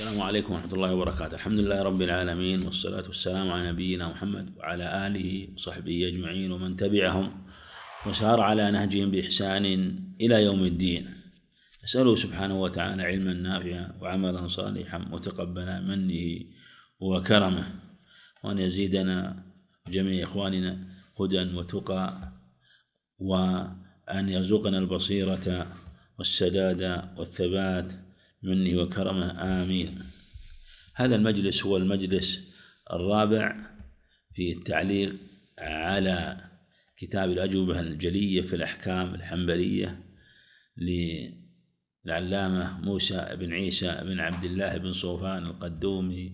السلام عليكم ورحمة الله وبركاته الحمد لله رب العالمين والصلاة والسلام على نبينا محمد وعلى آله وصحبه أجمعين ومن تبعهم وسار على نهجهم بإحسان إلى يوم الدين أسأله سبحانه وتعالى علما نافعا وعملا صالحا وتقبل منه وكرمه وأن يزيدنا جميع إخواننا هدى وتقى وأن يرزقنا البصيرة والسداد والثبات منه وكرمه آمين هذا المجلس هو المجلس الرابع في التعليق على كتاب الأجوبة الجلية في الأحكام الحنبلية للعلامة موسى بن عيسى بن عبد الله بن صوفان القدومي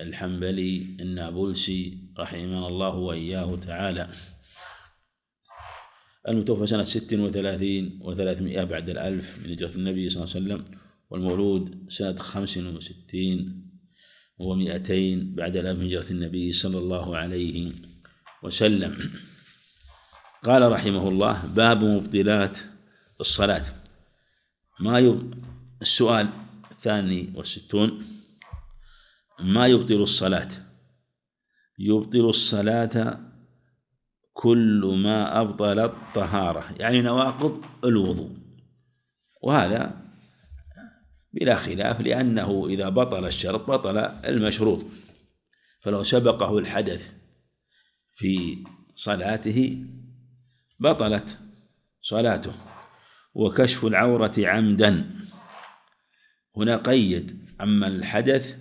الحنبلي النابلسي رحمنا الله وإياه تعالى المتوفى سنة ست وثلاثين وثلاثمائة بعد الألف من هجرة النبي صلى الله عليه وسلم والمولود سنة خمس وستين ومئتين بعد الاف هجرة النبي صلى الله عليه وسلم قال رحمه الله باب مبطلات الصلاة ما يب... السؤال الثاني والستون ما يبطل الصلاة يبطل الصلاة كل ما أبطل الطهارة يعني نواقض الوضوء وهذا بلا خلاف لأنه إذا بطل الشرط بطل المشروط فلو سبقه الحدث في صلاته بطلت صلاته وكشف العورة عمدا هنا قيد أما الحدث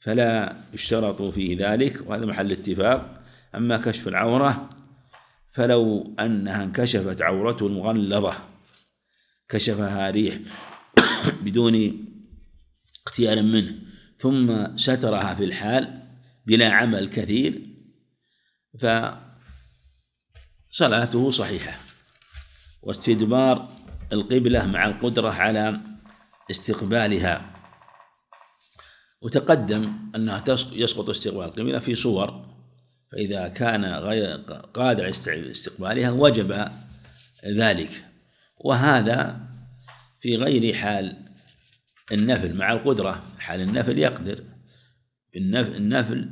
فلا يشترط في ذلك وهذا محل اتفاق أما كشف العورة فلو أنها انكشفت عورة مغلظة كشفها ريح بدون اغتيال منه ثم سترها في الحال بلا عمل كثير فصلاته صحيحة واستدبار القبلة مع القدرة على استقبالها وتقدم أنها يسقط استقبال القبلة في صور فإذا كان غير قادر استقبالها وجب ذلك وهذا في غير حال النفل مع القدرة حال النفل يقدر النفل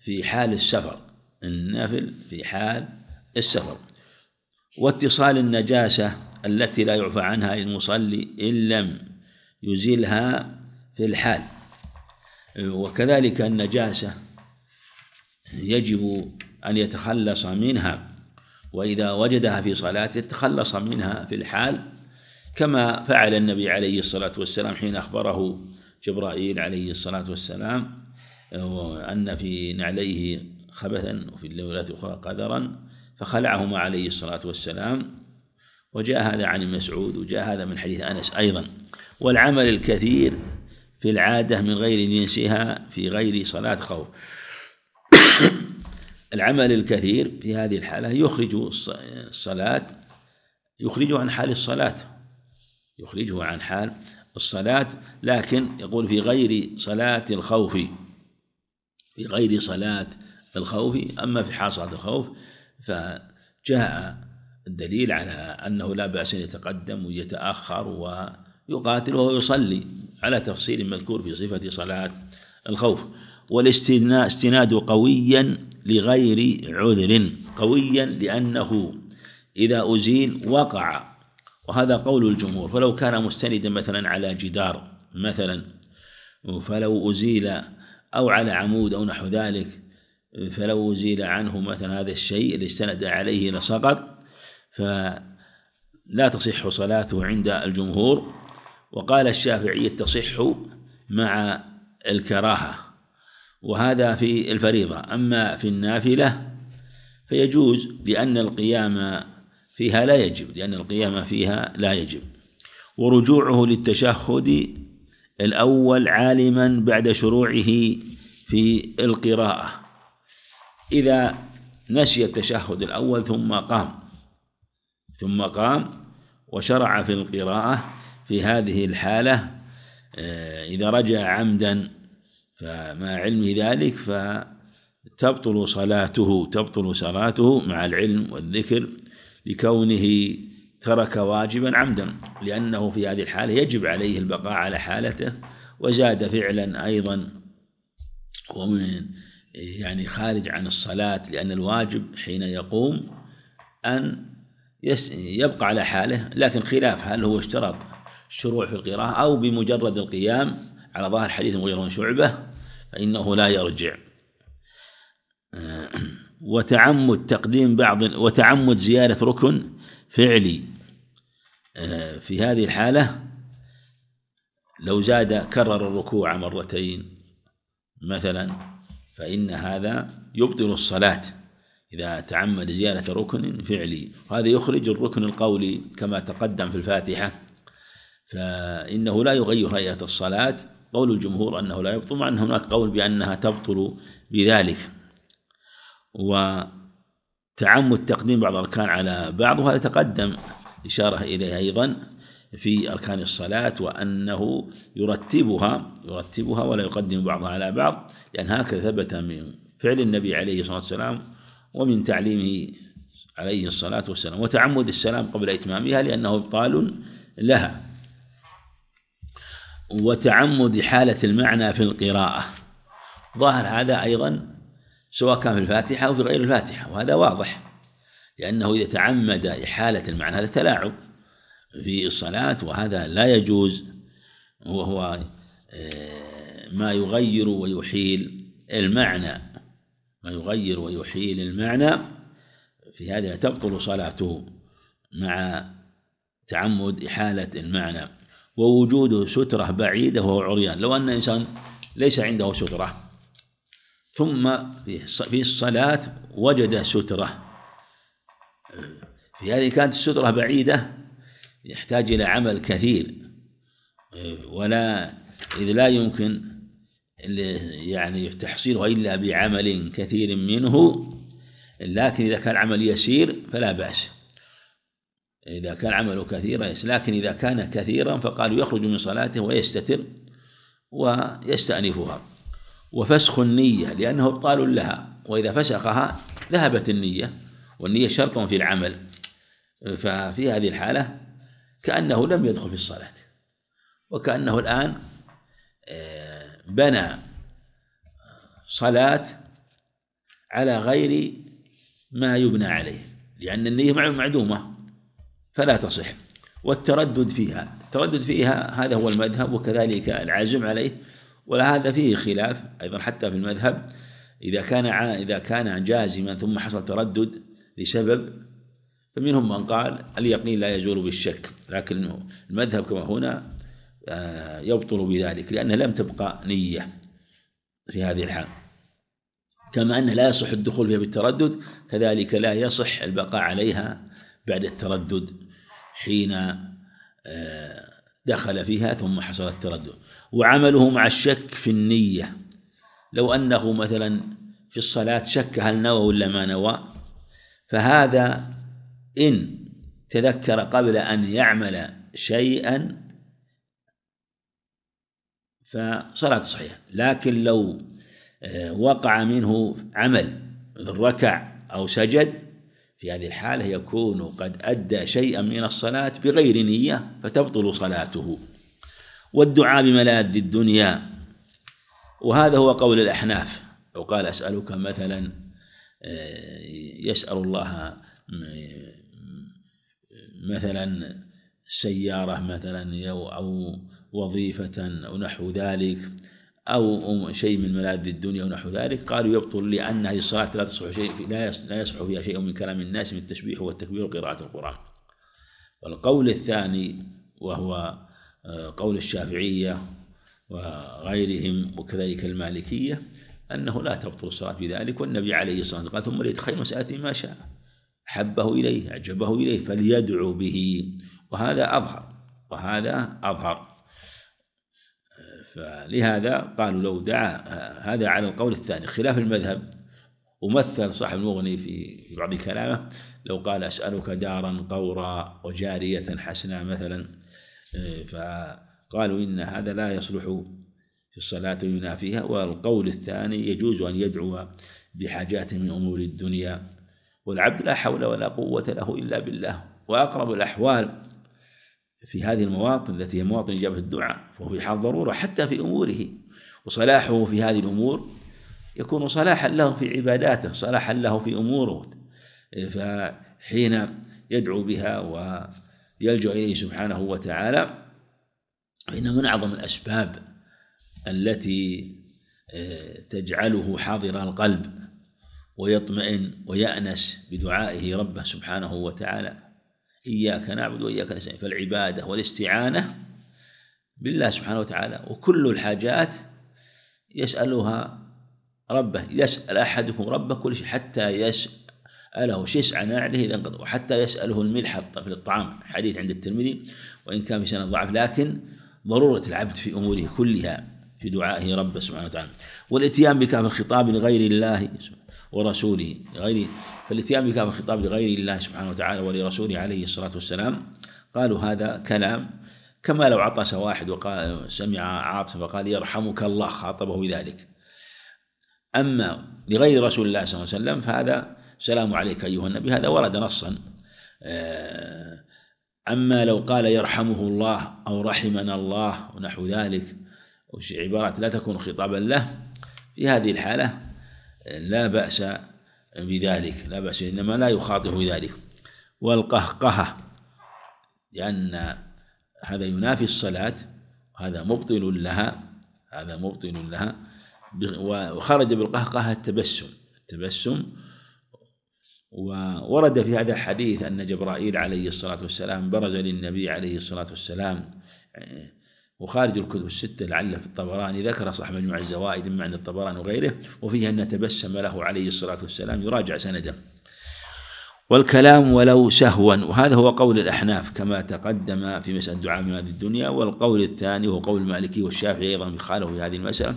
في حال السفر النفل في حال السفر واتصال النجاسة التي لا يعفى عنها المصلي إن لم يزيلها في الحال وكذلك النجاسة يجب أن يتخلص منها وإذا وجدها في صلاته تخلص منها في الحال كما فعل النبي عليه الصلاة والسلام حين أخبره جبرائيل عليه الصلاة والسلام أن في نعليه خبثا وفي الليلة أخرى قذرا فخلعهما عليه الصلاة والسلام وجاء هذا عن مسعود وجاء هذا من حديث أنس أيضا والعمل الكثير في العادة من غير جنسها في غير صلاة خوف العمل الكثير في هذه الحالة يخرج الصلاة يخرج عن حال الصلاة يخرجه عن حال الصلاة لكن يقول في غير صلاة الخوف في غير صلاة الخوف أما في حال صلاة الخوف فجاء الدليل على أنه لا بأس أن يتقدم ويتأخر ويقاتل وهو يصلي على تفصيل مذكور في صفة صلاة الخوف والاستثناء استناد قويا لغير عذر قويا لأنه إذا أزيل وقع وهذا قول الجمهور فلو كان مستندا مثلا على جدار مثلا فلو أزيل أو على عمود أو نحو ذلك فلو أزيل عنه مثلا هذا الشيء اللي استند عليه لسقط فلا تصح صلاته عند الجمهور وقال الشافعي تصح مع الكراهة وهذا في الفريضة أما في النافلة فيجوز لأن القيام فيها لا يجب لأن القيام فيها لا يجب ورجوعه للتشهد الأول عالما بعد شروعه في القراءة إذا نسي التشهد الأول ثم قام ثم قام وشرع في القراءة في هذه الحالة آه، إذا رجع عمدا فمع علم ذلك فتبطل صلاته تبطل صلاته مع العلم والذكر لكونه ترك واجبا عمدا لأنه في هذه الحالة يجب عليه البقاء على حالته وزاد فعلا أيضا ومن يعني خارج عن الصلاة لأن الواجب حين يقوم أن يبقى على حاله لكن خلاف هل هو اشترط الشروع في القراءة أو بمجرد القيام على ظاهر حديث مغيرون بن شعبة فإنه لا يرجع وتعمد تقديم بعض وتعمد زيادة ركن فعلي آه، في هذه الحالة لو زاد كرر الركوع مرتين مثلا فإن هذا يبطل الصلاة إذا تعمد زيادة ركن فعلي هذا يخرج الركن القولي كما تقدم في الفاتحة فإنه لا يغير هيئة الصلاة قول الجمهور أنه لا يبطل مع أن هناك قول بأنها تبطل بذلك وتعمد تقديم بعض الأركان على بعض وهذا تقدم إشارة إليه أيضا في أركان الصلاة وأنه يرتبها يرتبها ولا يقدم بعضها على بعض لأن هكذا ثبت من فعل النبي عليه الصلاة والسلام ومن تعليمه عليه الصلاة والسلام وتعمد السلام قبل إتمامها لأنه إبطال لها وتعمد حالة المعنى في القراءة ظاهر هذا أيضا سواء كان في الفاتحة أو في غير الفاتحة وهذا واضح لأنه إذا تعمد إحالة المعنى هذا تلاعب في الصلاة وهذا لا يجوز وهو آه، ما يغير ويحيل المعنى ما يغير ويحيل المعنى في هذا تبطل صلاته مع تعمد إحالة المعنى ووجوده سترة بعيدة وهو عريان لو أن إنسان ليس عنده سترة ثم في الصلاة وجد سترة في هذه كانت السترة بعيدة يحتاج إلى عمل كثير ولا إذ لا يمكن يعني تحصيله إلا بعمل كثير منه لكن إذا كان عمل يسير فلا بأس إذا كان عمله كثيرا لكن إذا كان كثيرا فقالوا يخرج من صلاته ويستتر ويستأنفها وفسخ النية لأنه إبطال لها وإذا فسخها ذهبت النية والنية شرط في العمل ففي هذه الحالة كأنه لم يدخل في الصلاة وكأنه الآن آه، بنى صلاة على غير ما يبنى عليه لأن النية معدومة فلا تصح والتردد فيها التردد فيها هذا هو المذهب وكذلك العزم عليه ولهذا فيه خلاف أيضا حتى في المذهب إذا كان إذا كان جازما ثم حصل تردد لسبب فمنهم من قال اليقين لا يزول بالشك لكن المذهب كما هنا آه، يبطل بذلك لأنه لم تبقى نية في هذه الحال كما أنه لا يصح الدخول فيها بالتردد كذلك لا يصح البقاء عليها بعد التردد حين آه، دخل فيها ثم حصل التردد وعمله مع الشك في النية لو أنه مثلا في الصلاة شك هل نوى ولا ما نوى فهذا إن تذكر قبل أن يعمل شيئا فصلاة صحيحة لكن لو آه، وقع منه عمل مثل ركع أو سجد في هذه الحالة يكون قد أدى شيئا من الصلاة بغير نية فتبطل صلاته والدعاء بملاذ الدنيا وهذا هو قول الأحناف لو قال أسألك مثلا آه، يسأل الله مثلا سيارة مثلا أو وظيفة أو نحو ذلك أو شيء من ملاذ الدنيا ونحو ذلك قالوا يبطل لأن هذه الصلاة لا تصح شيء في لا لا يصح فيها شيء من كلام الناس من التشبيح والتكبير وقراءة القرآن والقول الثاني وهو قول الشافعية وغيرهم وكذلك المالكية أنه لا تبطل الصلاة بذلك والنبي عليه الصلاة والسلام قال ثم ليتخير مسألته ما شاء حبه إليه أعجبه إليه فليدعو به وهذا أظهر وهذا أظهر فلهذا قالوا لو دعا هذا على القول الثاني خلاف المذهب ومثل صاحب المغني في بعض كلامه لو قال أسألك دارا قورا وجارية حسنا مثلا إيه، فقالوا إن هذا لا يصلح في الصلاة ينافيها والقول الثاني يجوز أن يدعو بحاجات من أمور الدنيا والعبد لا حول ولا قوة له إلا بالله وأقرب الأحوال في هذه المواطن التي هي مواطن إجابة الدعاء فهو في حال ضرورة حتى في أموره وصلاحه في هذه الأمور يكون صلاحا له في عباداته صلاحا له في أموره إيه، فحين يدعو بها و يلجأ إليه سبحانه وتعالى فإنه من أعظم الأسباب التي آه، تجعله حاضر القلب ويطمئن ويأنس بدعائه ربه سبحانه وتعالى إياك نعبد وإياك نستعين فالعبادة والاستعانة بالله سبحانه وتعالى وكل الحاجات يسألها ربه يسأل أحدكم ربه كل شيء حتى يسأل ألا وشسع ناعله إذا انقطع وحتى يسأله الملح في الطعام حديث عند الترمذي وإن كان في شأن ضعف لكن ضرورة العبد في أموره كلها في دعائه ربه سبحانه وتعالى والاتيان بكاف الخطاب لغير الله ورسوله غير فالاتيان بكاف الخطاب لغير الله سبحانه وتعالى ولرسوله عليه الصلاة والسلام قالوا هذا كلام كما لو عطس واحد وقال سمع عاطفة فقال يرحمك الله خاطبه بذلك أما لغير رسول الله صلى الله عليه وسلم فهذا سلام عليك أيها النبي هذا ورد نصا آه، أما لو قال يرحمه الله أو رحمنا الله ونحو ذلك عبارات لا تكون خطابا له في هذه الحالة آه، لا بأس بذلك لا بأس إنما لا يخاطب ذلك والقهقهة لأن هذا ينافي الصلاة هذا مبطل لها هذا مبطل لها وخرج بالقهقهة التبسم التبسم وورد في هذا الحديث أن جبرائيل عليه الصلاة والسلام برز للنبي عليه الصلاة والسلام وخارج الكتب الستة لعله في الطبراني ذكر صح مجموع الزوائد من معنى الطبراني وغيره وفيه أن تبسم له عليه الصلاة والسلام يراجع سنده والكلام ولو سهوا وهذا هو قول الأحناف كما تقدم في مسألة دعاء من هذه الدنيا والقول الثاني هو قول المالكي والشافعي أيضا يخالف في هذه المسألة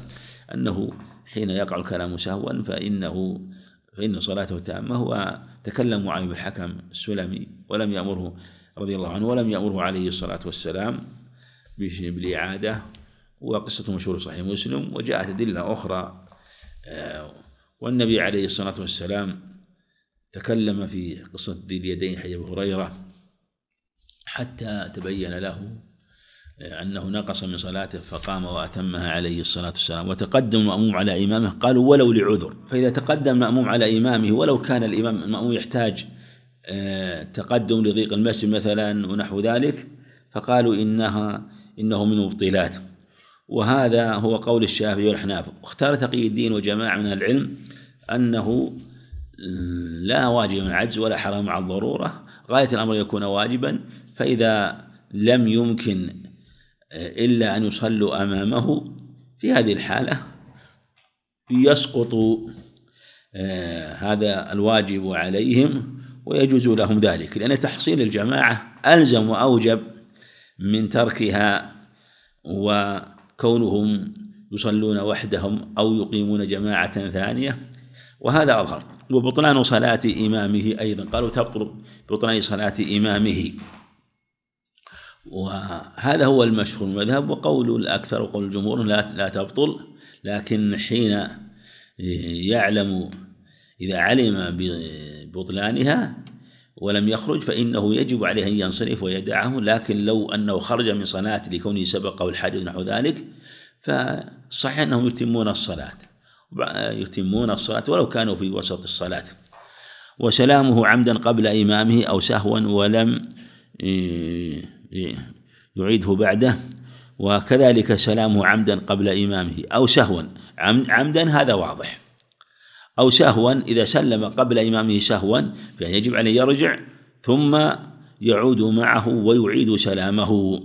أنه حين يقع الكلام سهوا فإنه فإن صلاته تامة تكلم عن الحكم السلمي ولم يأمره رضي الله عنه ولم يأمره عليه الصلاة والسلام بالإعادة وقصة مشهورة صحيح مسلم وجاءت أدلة أخرى آه، والنبي عليه الصلاة والسلام تكلم في قصة ذي اليدين حديث أبي هريرة حتى تبين له أنه نقص من صلاته فقام وأتمها عليه الصلاة والسلام وتقدم المأموم على إمامه قالوا ولو لعذر فإذا تقدم المأموم على إمامه ولو كان الإمام المأموم يحتاج آه، تقدم لضيق المسجد مثلا ونحو ذلك فقالوا إنها إنه من مبطلات وهذا هو قول الشافعي والأحناف اختار تقي الدين وجماعة من العلم أنه لا واجب من العجز ولا حرام مع الضرورة غاية الأمر يكون واجبا فإذا لم يمكن إلا أن يصلوا أمامه في هذه الحالة يسقط آه، هذا الواجب عليهم ويجوز لهم ذلك لأن تحصيل الجماعة ألزم وأوجب من تركها وكونهم يصلون وحدهم أو يقيمون جماعة ثانية وهذا أظهر وبطلان صلاة إمامه أيضا قالوا تبطل بطلان صلاة إمامه وهذا هو المشهور المذهب وقول الأكثر وقول الجمهور لا لا تبطل لكن حين يعلم إذا علم ببطلانها ولم يخرج فإنه يجب عليه أن ينصرف ويدعه لكن لو أنه خرج من صلاة لكونه سبق أو الحدث نحو ذلك فصحيح أنهم يتمون الصلاة يتمون الصلاة ولو كانوا في وسط الصلاة وسلامه عمدا قبل إمامه أو سهوا ولم إيه، يعيده بعده وكذلك سلامه عمدا قبل إمامه أو سهوا عمدا هذا واضح أو سهوا إذا سلم قبل إمامه سهوا فيجب عليه يرجع ثم يعود معه ويعيد سلامه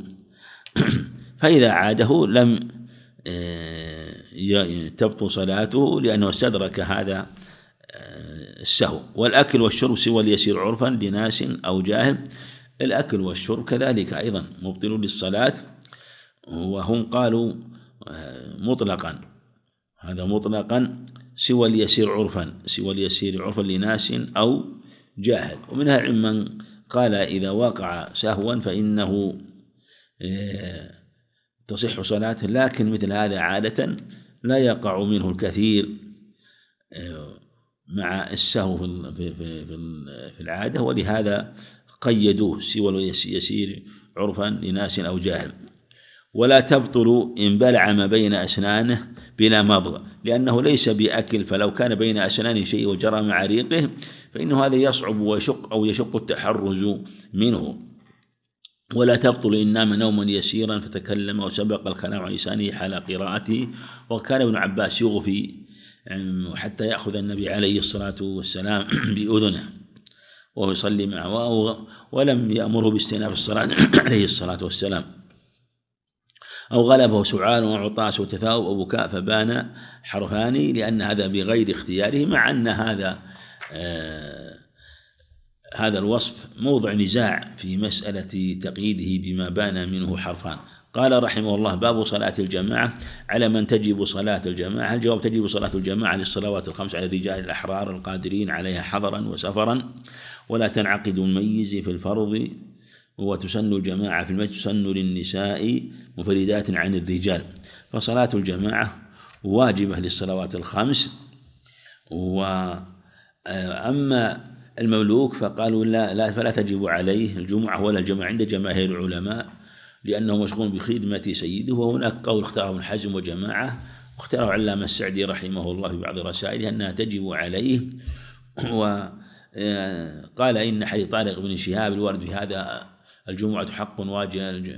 فإذا عاده لم آه، تبطو صلاته لأنه استدرك هذا آه، السهو والأكل والشرب سوى اليسير عرفا لناس أو جاهل الأكل والشرب كذلك أيضا مبطل للصلاة وهم قالوا آه، مطلقا هذا مطلقا سوى اليسير عرفا سوى اليسير عرفا لناس أو جاهل ومنها من قال إذا وقع سهوا فإنه آه، تصح صلاته لكن مثل هذا عادة لا يقع منه الكثير آه، مع السهو في العادة ولهذا قيدوه سوى يسير عرفا لناس أو جاهل ولا تبطل إن بلع ما بين أسنانه بلا مضغ لأنه ليس بأكل فلو كان بين أسنانه شيء وجرى مع ريقه فإنه هذا يصعب ويشق أو يشق التحرز منه ولا تبطل إن نام نوما يسيرا فتكلم وسبق الكلام عن لسانه حال قراءته وكان ابن عباس يغفي حتى يأخذ النبي عليه الصلاة والسلام بأذنه وهو يصلي معه ولم يأمره باستئناف الصلاة عليه الصلاة والسلام أو غلبه سعال وعطاس وتثاؤب وبكاء فبان حرفان لأن هذا بغير اختياره مع أن هذا آه هذا الوصف موضع نزاع في مسألة تقييده بما بان منه حرفان قال رحمه الله باب صلاة الجماعة على من تجب صلاة الجماعة الجواب تجب صلاة الجماعة للصلوات الخمس على الرجال الأحرار القادرين عليها حضرا وسفرا ولا تنعقد الميز في الفرض وتسن الجماعة في المسجد تسن للنساء مفردات عن الرجال فصلاة الجماعة واجبة للصلوات الخمس وأما آه، المملوك فقالوا لا, لا فلا تجب عليه الجمعة ولا الجماعة عند جماهير العلماء لأنه مشغول بخدمة سيده وهناك قول اختاره الحزم وجماعة واختاره علامة السعدي رحمه الله في بعض رسائله أنها تجب عليه وقال آه، إن حديث طارق بن شهاب الوارد في هذا الجمعة حق واجب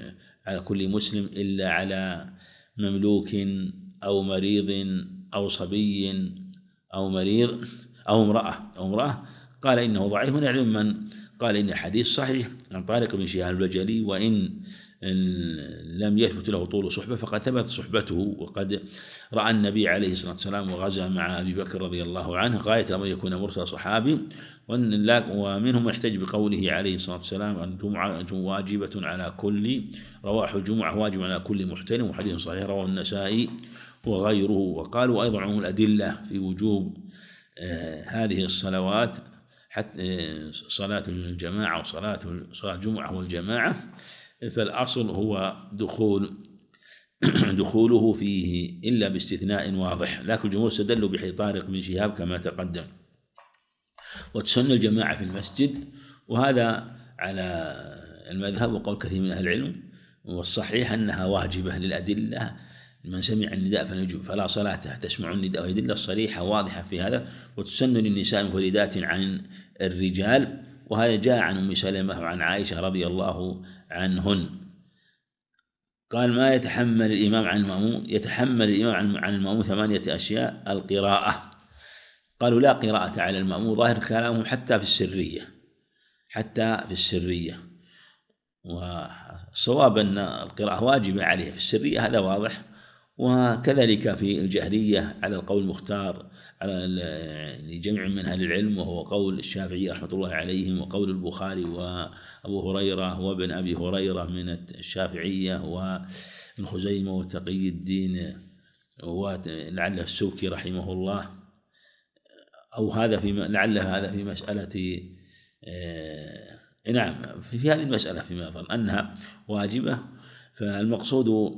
على كل مسلم إلا على مملوك أو مريض أو صبي أو مريض أو امرأة أو امرأة قال إنه ضعيف ونعلم من قال إن حديث صحيح عن طارق بن شهاب البجلي وإن لم يثبت له طول صحبة فقد ثبت صحبته وقد رأى النبي عليه الصلاة والسلام وغزا مع أبي بكر رضي الله عنه غاية أن يكون مرسل صحابي ومنهم من يحتج بقوله عليه الصلاة والسلام الجمعة واجبة على كل رواح الجمعة واجب على كل محتلم وحديث صحيح رواه النسائي وغيره وقالوا أيضا عموم الأدلة في وجوب آه، هذه الصلوات حتى آه، صلاة الجماعة وصلاة صلاة الجمعة والجماعة فالأصل هو دخول دخوله فيه إلا باستثناء واضح لكن الجمهور استدلوا بحي طارق بن شهاب كما تقدم وتسن الجماعة في المسجد وهذا على المذهب وقول كثير من أهل العلم والصحيح أنها واجبة للأدلة من سمع النداء فليجب فلا صلاة تسمع النداء وهي أدلة صريحة واضحة في هذا وتسن للنساء منفردات عن الرجال وهذا جاء عن أم سلمة وعن عائشة رضي الله عنهن قال ما يتحمل الإمام عن المأموم يتحمل الإمام عن المأموم ثمانية أشياء القراءة قالوا لا قراءة على المأموم ظاهر كلامهم حتى في السرية حتى في السرية والصواب أن القراءة واجبة عليه في السرية هذا واضح وكذلك في الجهرية على القول المختار على لجمع من أهل العلم وهو قول الشافعي رحمة الله عليهم وقول البخاري وأبو هريرة وابن أبي هريرة من الشافعية وابن خزيمة وتقي الدين ولعله السوكي رحمه الله أو هذا في لعله هذا في مسألة آه، نعم في هذه المسألة فيما أظن أنها واجبة فالمقصود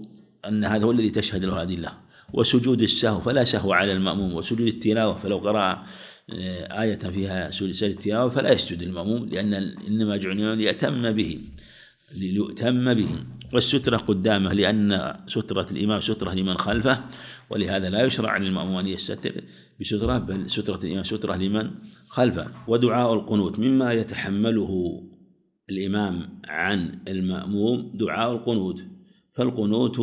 أن هذا هو الذي تشهد له الأدلة وسجود السهو فلا سهو على المأموم وسجود التلاوة فلو قرأ آه، آية فيها سجود التلاوة فلا يسجد المأموم لأن إنما جعلنا ليتم به ليؤتم به والسترة قدامه لأن سترة الإمام سترة لمن خلفه ولهذا لا يشرع للمأموم أن يستتر بسترة بل سترة الإمام سترة لمن خلفه ودعاء القنوت مما يتحمله الإمام عن المأموم دعاء القنوت فالقنوت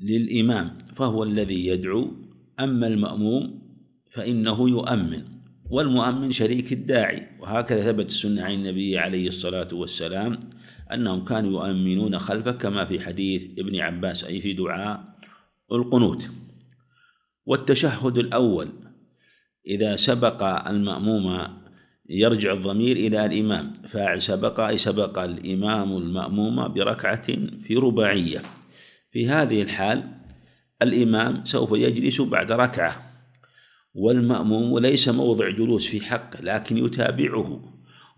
للإمام فهو الذي يدعو أما المأموم فإنه يؤمن والمؤمن شريك الداعي وهكذا ثبت السنة عن النبي عليه الصلاة والسلام أنهم كانوا يؤمنون خلفه كما في حديث ابن عباس أي في دعاء القنوت والتشهد الأول إذا سبق المأموم يرجع الضمير إلى الإمام فاعل سبق أي سبق الإمام المأموم بركعة في رباعية في هذه الحال الإمام سوف يجلس بعد ركعة والمأموم ليس موضع جلوس في حقه لكن يتابعه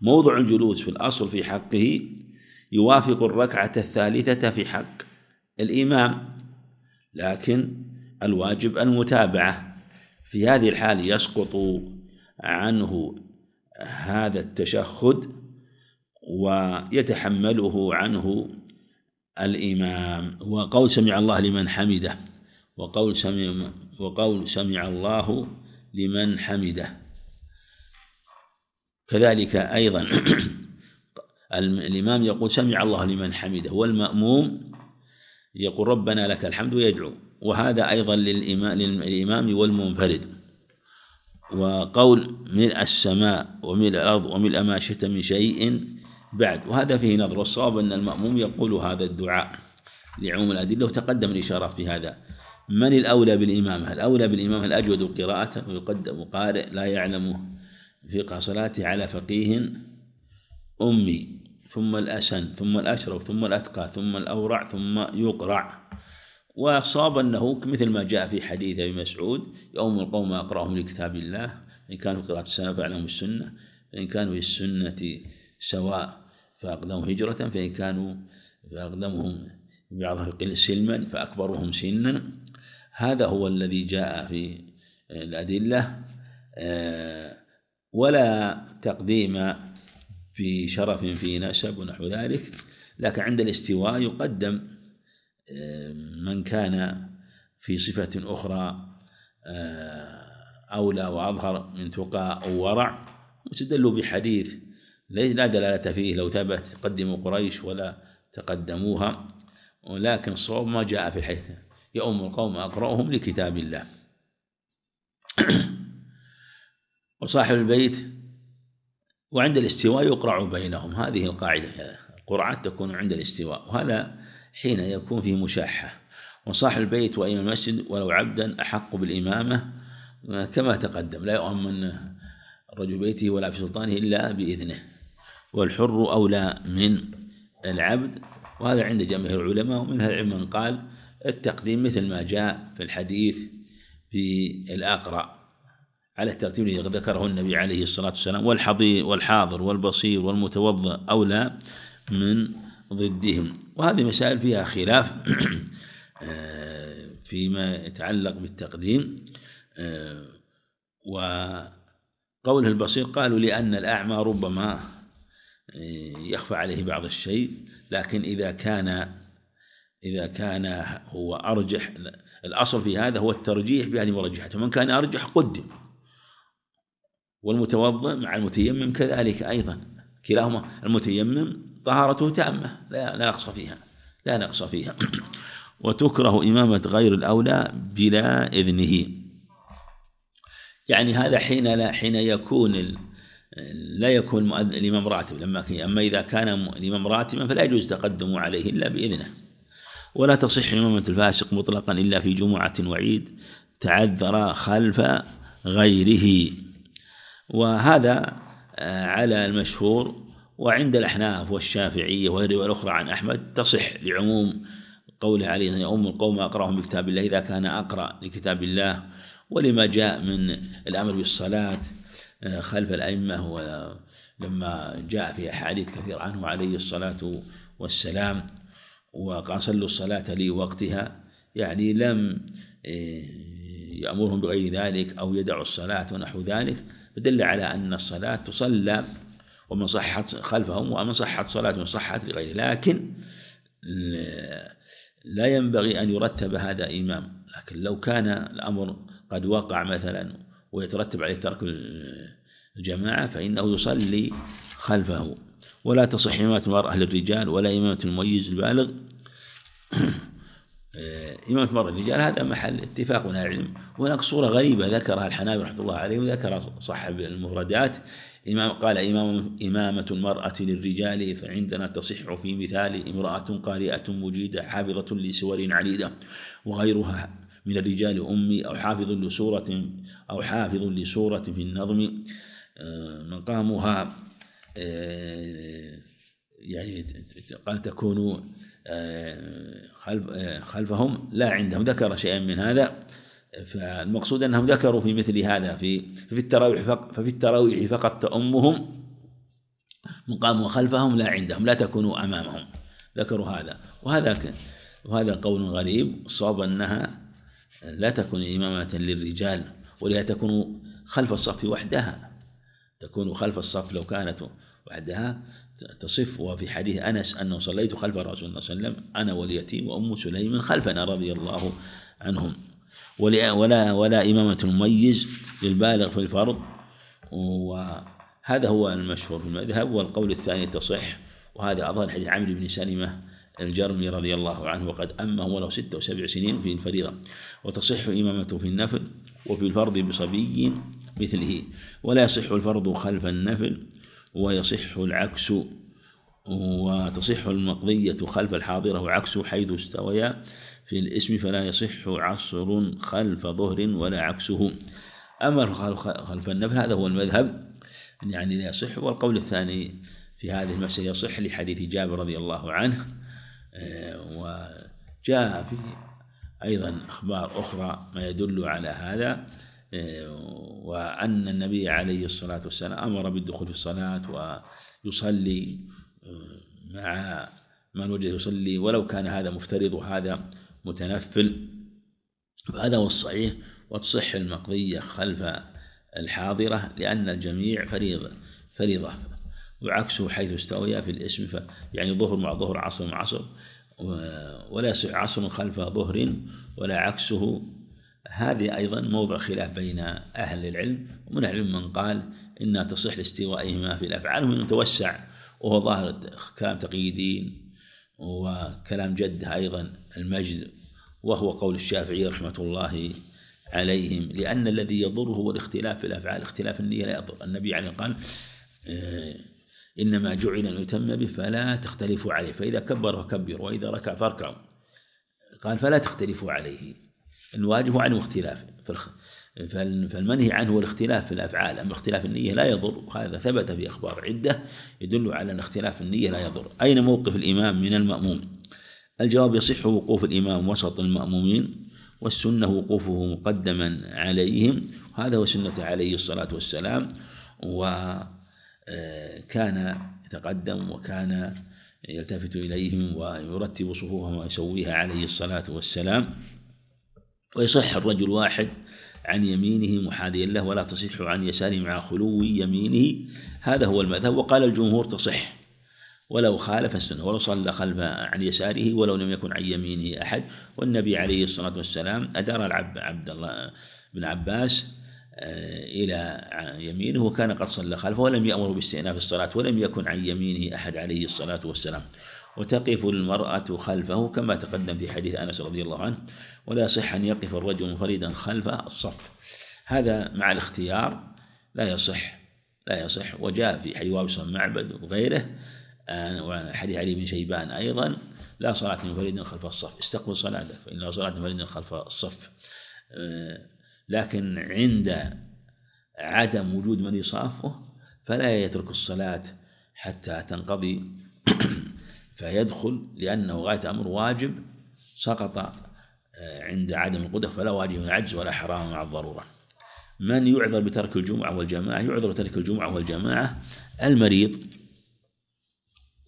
موضع الجلوس في الأصل في حقه يوافق الركعة الثالثة في حق الإمام لكن الواجب المتابعة في هذه الحال يسقط عنه هذا التشهد ويتحمله عنه الإمام وقول سمع الله لمن حمده وقول سمع وقول سمع الله لمن حمده كذلك أيضا الإمام يقول سمع الله لمن حمده والمأموم يقول ربنا لك الحمد ويدعو وهذا أيضا للإمام, للإمام والمنفرد وقول ملء السماء وملء الأرض وملء ما شئت من شيء بعد وهذا فيه نظر الصواب أن المأموم يقول هذا الدعاء لعموم الأدلة وتقدم الإشارة في هذا من الأولى بالإمامة الأولى بالإمامة الأجود قراءة ويقدم قارئ لا يعلم فقه صلاته على فقيه أمي ثم الأسن ثم الأشرف ثم الأتقى ثم الأورع ثم يقرع وصاب أنه مثل ما جاء في حديث أبي مسعود يوم القوم أقرأهم لكتاب الله إن كانوا قراءة السنة فأعلموا السنة فإن كانوا في السنة سواء فأقدموا هجرة فإن كانوا فأقدمهم بعضهم سلما فأكبرهم سنا هذا هو الذي جاء في الأدلة آه، ولا تقديم في شرف في نسب ونحو ذلك لكن عند الاستواء يقدم آه، من كان في صفة أخرى آه، أولى وأظهر من تقى أو ورع وتدل بحديث لا دلالة فيه لو ثبت قدموا قريش ولا تقدموها ولكن الصواب ما جاء في الحديث يؤم القوم أقرأهم لكتاب الله وصاحب البيت وعند الاستواء يقرع بينهم هذه القاعدة القرعة تكون عند الاستواء وهذا حين يكون فيه مشاحة وصاحب البيت وإمام المسجد ولو عبدا أحق بالإمامة كما تقدم لا يؤمن رجل بيته ولا في سلطانه إلا بإذنه والحر أولى من العبد وهذا عند جماهير العلماء ومنها العلم من قال التقديم مثل ما جاء في الحديث في الأقرأ على الترتيب الذي ذكره النبي عليه الصلاة والسلام والحاضر والبصير والمتوضأ أولى من ضدهم وهذه مسائل فيها خلاف فيما يتعلق بالتقديم آه، وقوله البصير قالوا لأن الأعمى ربما يخفى عليه بعض الشيء لكن إذا كان إذا كان هو أرجح الأصل في هذا هو الترجيح بهذه مرجحته من كان أرجح قدم والمتوضع مع المتيمم كذلك أيضا كلاهما المتيمم طهارته تامة لا لا نقص فيها لا نقص فيها وتكره إمامة غير الأولى بلا إذنه يعني هذا حين لا حين يكون لا يكون مؤذن الإمام راتب لما أما إذا كان الإمام راتبا فلا يجوز تقدم عليه إلا بإذنه ولا تصح إمامة الفاسق مطلقا إلا في جمعة وعيد تعذر خلف غيره وهذا آه، على المشهور وعند الأحناف والشافعية والرواية الأخرى عن أحمد تصح لعموم قوله عليه يؤم القوم أقرأهم بكتاب الله إذا كان أقرأ لكتاب الله ولما جاء من الأمر بالصلاة خلف الأئمة ولما جاء في أحاديث كثير عنه عليه الصلاة والسلام وقال صلوا الصلاة لوقتها يعني لم آه، يأمرهم بغير ذلك أو يدعوا الصلاة ونحو ذلك فدل على أن الصلاة تصلى ومن صحت خلفهم ومن صحت صلاة صحت لغيره لكن لا ينبغي أن يرتب هذا إمام لكن لو كان الأمر قد وقع مثلا ويترتب عليه ترك الجماعة فإنه يصلي خلفه ولا تصح إمامة المرأة للرجال ولا إمامة المميز البالغ آه، إمامة المرأة للرجال هذا محل اتفاق من العلم وهناك صورة غريبة ذكرها الحنابل رحمة الله عليه وذكر صاحب المفردات إمام قال إمام إمامة المرأة للرجال فعندنا تصح في مثال امرأة قارئة مجيدة حافظة لسور عنيدة وغيرها من الرجال أمي أو حافظ لسورة أو حافظ لسورة في النظم آه، مقامها آه، يعني قال تكون آه، خلف خلفهم لا عندهم ذكر شيئا من هذا فالمقصود أنهم ذكروا في مثل هذا في في التراويح ففي التراويح فقط تأمهم مقام خلفهم لا عندهم لا تكون أمامهم ذكروا هذا وهذا وهذا قول غريب صاب أنها لا تكن إمامة للرجال ولا تكون خلف الصف وحدها تكون خلف الصف لو كانت وحدها تصف وفي حديث أنس أنه صليت خلف رسول الله صلى الله عليه وسلم أنا واليتيم وأم سليم خلفنا رضي الله عنهم ولا ولا, ولا إمامة مميز للبالغ في الفرض وهذا هو المشهور في المذهب والقول الثاني تصح وهذا أظهر حديث عمرو بن سلمة الجرمي رضي الله عنه وقد أمه وله ستة وسبع سنين في الفريضة وتصح إمامته في النفل وفي الفرض بصبي مثله ولا يصح الفرض خلف النفل ويصح العكس وتصح المقضية خلف الحاضرة وعكس حيث استويا في الاسم فلا يصح عصر خلف ظهر ولا عكسه أما خلف النفل هذا هو المذهب يعني لا يصح والقول الثاني في هذه المسألة يصح لحديث جابر رضي الله عنه آه، وجاء في أيضا أخبار أخرى ما يدل على هذا آه، وأن النبي عليه الصلاة والسلام أمر بالدخول في الصلاة ويصلي آه، مع من وجد يصلي ولو كان هذا مفترض وهذا متنفل فهذا هو الصحيح وتصح المقضية خلف الحاضرة لأن الجميع فريضة فريضة وعكسه حيث استوي في الاسم يعني ظهر مع ظهر عصر مع عصر ولا عصر خلف ظهر ولا عكسه هذه أيضا موضع خلاف بين أهل العلم ومن أهل العلم من قال إنها تصح لاستوائهما في الأفعال ومن توسع وهو ظاهر كلام تقييدين وكلام جده أيضا المجد وهو قول الشافعي رحمة الله عليهم لأن الذي يضره هو الاختلاف في الأفعال اختلاف النية لا يضر النبي عليه قال آه، إنما جعل أن يتم به فلا تختلفوا عليه فإذا كبر فكبروا وإذا ركع فاركعوا قال فلا تختلفوا عليه الواجب عنه اختلاف فالمنهي عنه الاختلاف في الافعال اما اختلاف النيه لا يضر وهذا ثبت في اخبار عده يدل على ان اختلاف النيه لا يضر اين موقف الامام من الماموم الجواب يصح وقوف الامام وسط المامومين والسنه وقوفه مقدما عليهم هذا هو سنه عليه الصلاه والسلام و كان يتقدم وكان يلتفت إليهم ويرتب صفوفهم ويسويها عليه الصلاة والسلام ويصح الرجل واحد عن يمينه محاذيا له ولا تصح عن يساره مع خلو يمينه هذا هو المذهب وقال الجمهور تصح ولو خالف السنة ولو صلى خلف عن يساره ولو لم يكن عن يمينه أحد والنبي عليه الصلاة والسلام أدار العب عبد الله بن عباس آه، إلى يمينه وكان قد صلى خلفه ولم يأمر باستئناف الصلاة ولم يكن عن يمينه أحد عليه الصلاة والسلام وتقف المرأة خلفه كما تقدم في حديث أنس رضي الله عنه ولا صح أن يقف الرجل منفردا خلف الصف هذا مع الاختيار لا يصح لا يصح وجاء في حديث وابس معبد وغيره آه، وحديث علي بن شيبان أيضا لا صلاة منفردا خلف الصف استقبل صلاته فإن لا صلاة منفردا خلف الصف آه، لكن عند عدم وجود من يصافه فلا يترك الصلاة حتى تنقضي فيدخل لأنه غاية أمر واجب سقط آه، عند عدم القدرة فلا واجب عجز ولا حرام مع الضرورة من يعذر بترك الجمعة والجماعة يعذر بترك الجمعة والجماعة المريض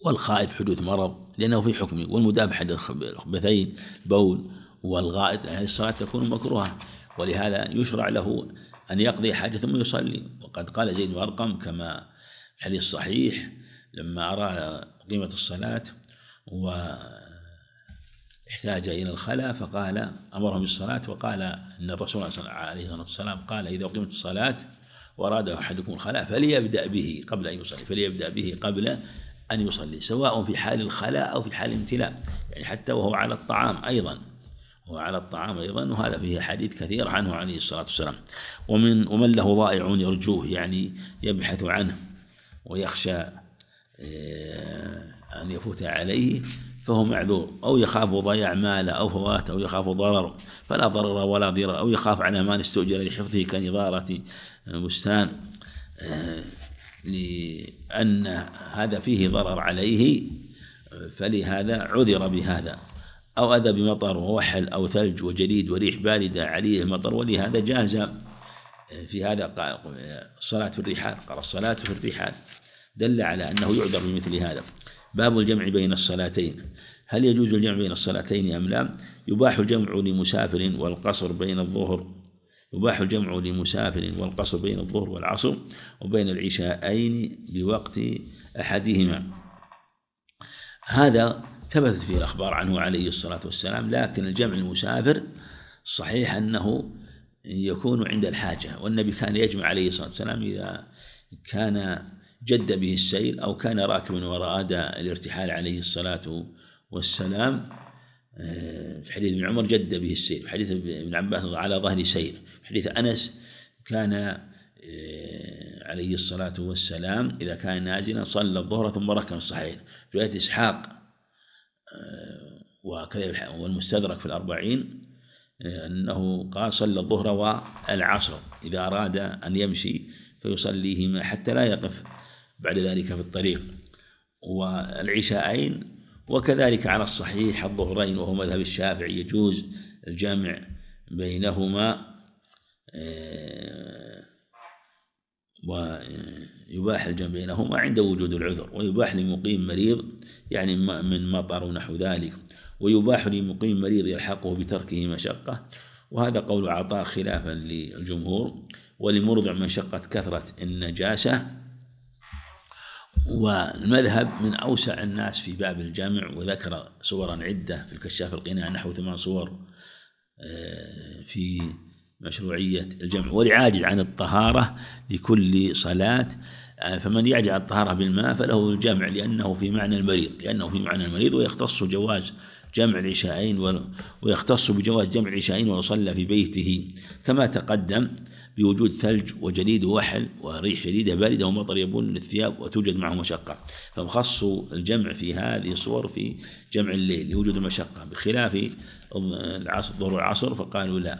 والخائف حدوث مرض لأنه في حكمه والمدافع حدث بثين بول والغائط يعني الصلاة تكون مكروهة ولهذا يشرع له أن يقضي حاجة ثم يصلي وقد قال زيد بن أرقم كما الحديث الصحيح لما أرى قيمة الصلاة و احتاج إلى الخلاء فقال أمرهم بالصلاة وقال أن الرسول عليه الصلاة والسلام قال إذا أقيمت الصلاة وأراد أحدكم الخلاء فليبدأ به قبل أن يصلي فليبدأ به قبل أن يصلي سواء في حال الخلاء أو في حال الامتلاء يعني حتى وهو على الطعام أيضا وعلى الطعام أيضا وهذا فيه حديث كثير عنه عليه الصلاة والسلام ومن ومن له ضائع يرجوه يعني يبحث عنه ويخشى آه، أن يفوت عليه فهو معذور أو يخاف ضياع ماله أو فوات أو يخاف ضرر فلا ضرر ولا ضرر أو يخاف على مال استؤجر لحفظه كنظارة آه، بستان آه، لأن هذا فيه ضرر عليه فلهذا عذر بهذا أو أذى بمطر ووحل أو ثلج وجليد وريح باردة عليه مطر ولهذا جاز آه، في هذا الصلاة في الرحال قال الصلاة في الرحال دل على أنه يعذر بمثل هذا باب الجمع بين الصلاتين هل يجوز الجمع بين الصلاتين أم لا يباح الجمع لمسافر والقصر بين الظهر يباح الجمع لمسافر والقصر بين الظهر والعصر وبين العشاءين بوقت أحدهما هذا ثبتت فيه الأخبار عنه عليه الصلاة والسلام لكن الجمع المسافر صحيح أنه يكون عند الحاجة والنبي كان يجمع عليه الصلاة والسلام إذا كان جد به السيل أو كان راكبا وأراد الارتحال عليه الصلاة والسلام آه، في حديث ابن عمر جد به السير في حديث ابن عباس على ظهر سير في حديث أنس كان آه، عليه الصلاة والسلام إذا كان نازلا صلى الظهر ثم ركب الصحيح في رواية إسحاق وكذا والمستدرك في الأربعين أنه قال صلى الظهر والعصر إذا أراد أن يمشي فيصليهما حتى لا يقف بعد ذلك في الطريق والعشاءين وكذلك على الصحيح الظهرين وهو مذهب الشافعي يجوز الجمع بينهما آه، و يباح الجمع بينهما عند وجود العذر ويباح لمقيم مريض يعني من مطر ونحو ذلك ويباح لمقيم مريض يلحقه بتركه مشقة وهذا قول عطاء خلافا للجمهور ولمرضع من شقت كثرة النجاسة والمذهب من أوسع الناس في باب الجمع وذكر صورا عدة في الكشاف القناع نحو ثمان صور آه، في مشروعية الجمع والعاجل عن الطهارة لكل صلاة آه، فمن يجعل الطهارة بالماء فله الجمع لأنه في معنى المريض لأنه في معنى المريض ويختص جواز جمع العشاءين ويختص بجواز جمع العشاءين ويصلى في بيته كما تقدم بوجود ثلج وجليد ووحل وريح شديدة باردة ومطر يبون الثياب وتوجد معه مشقة فمخص الجمع في هذه الصور في جمع الليل لوجود المشقة بخلاف العصر ظهور العصر فقالوا لا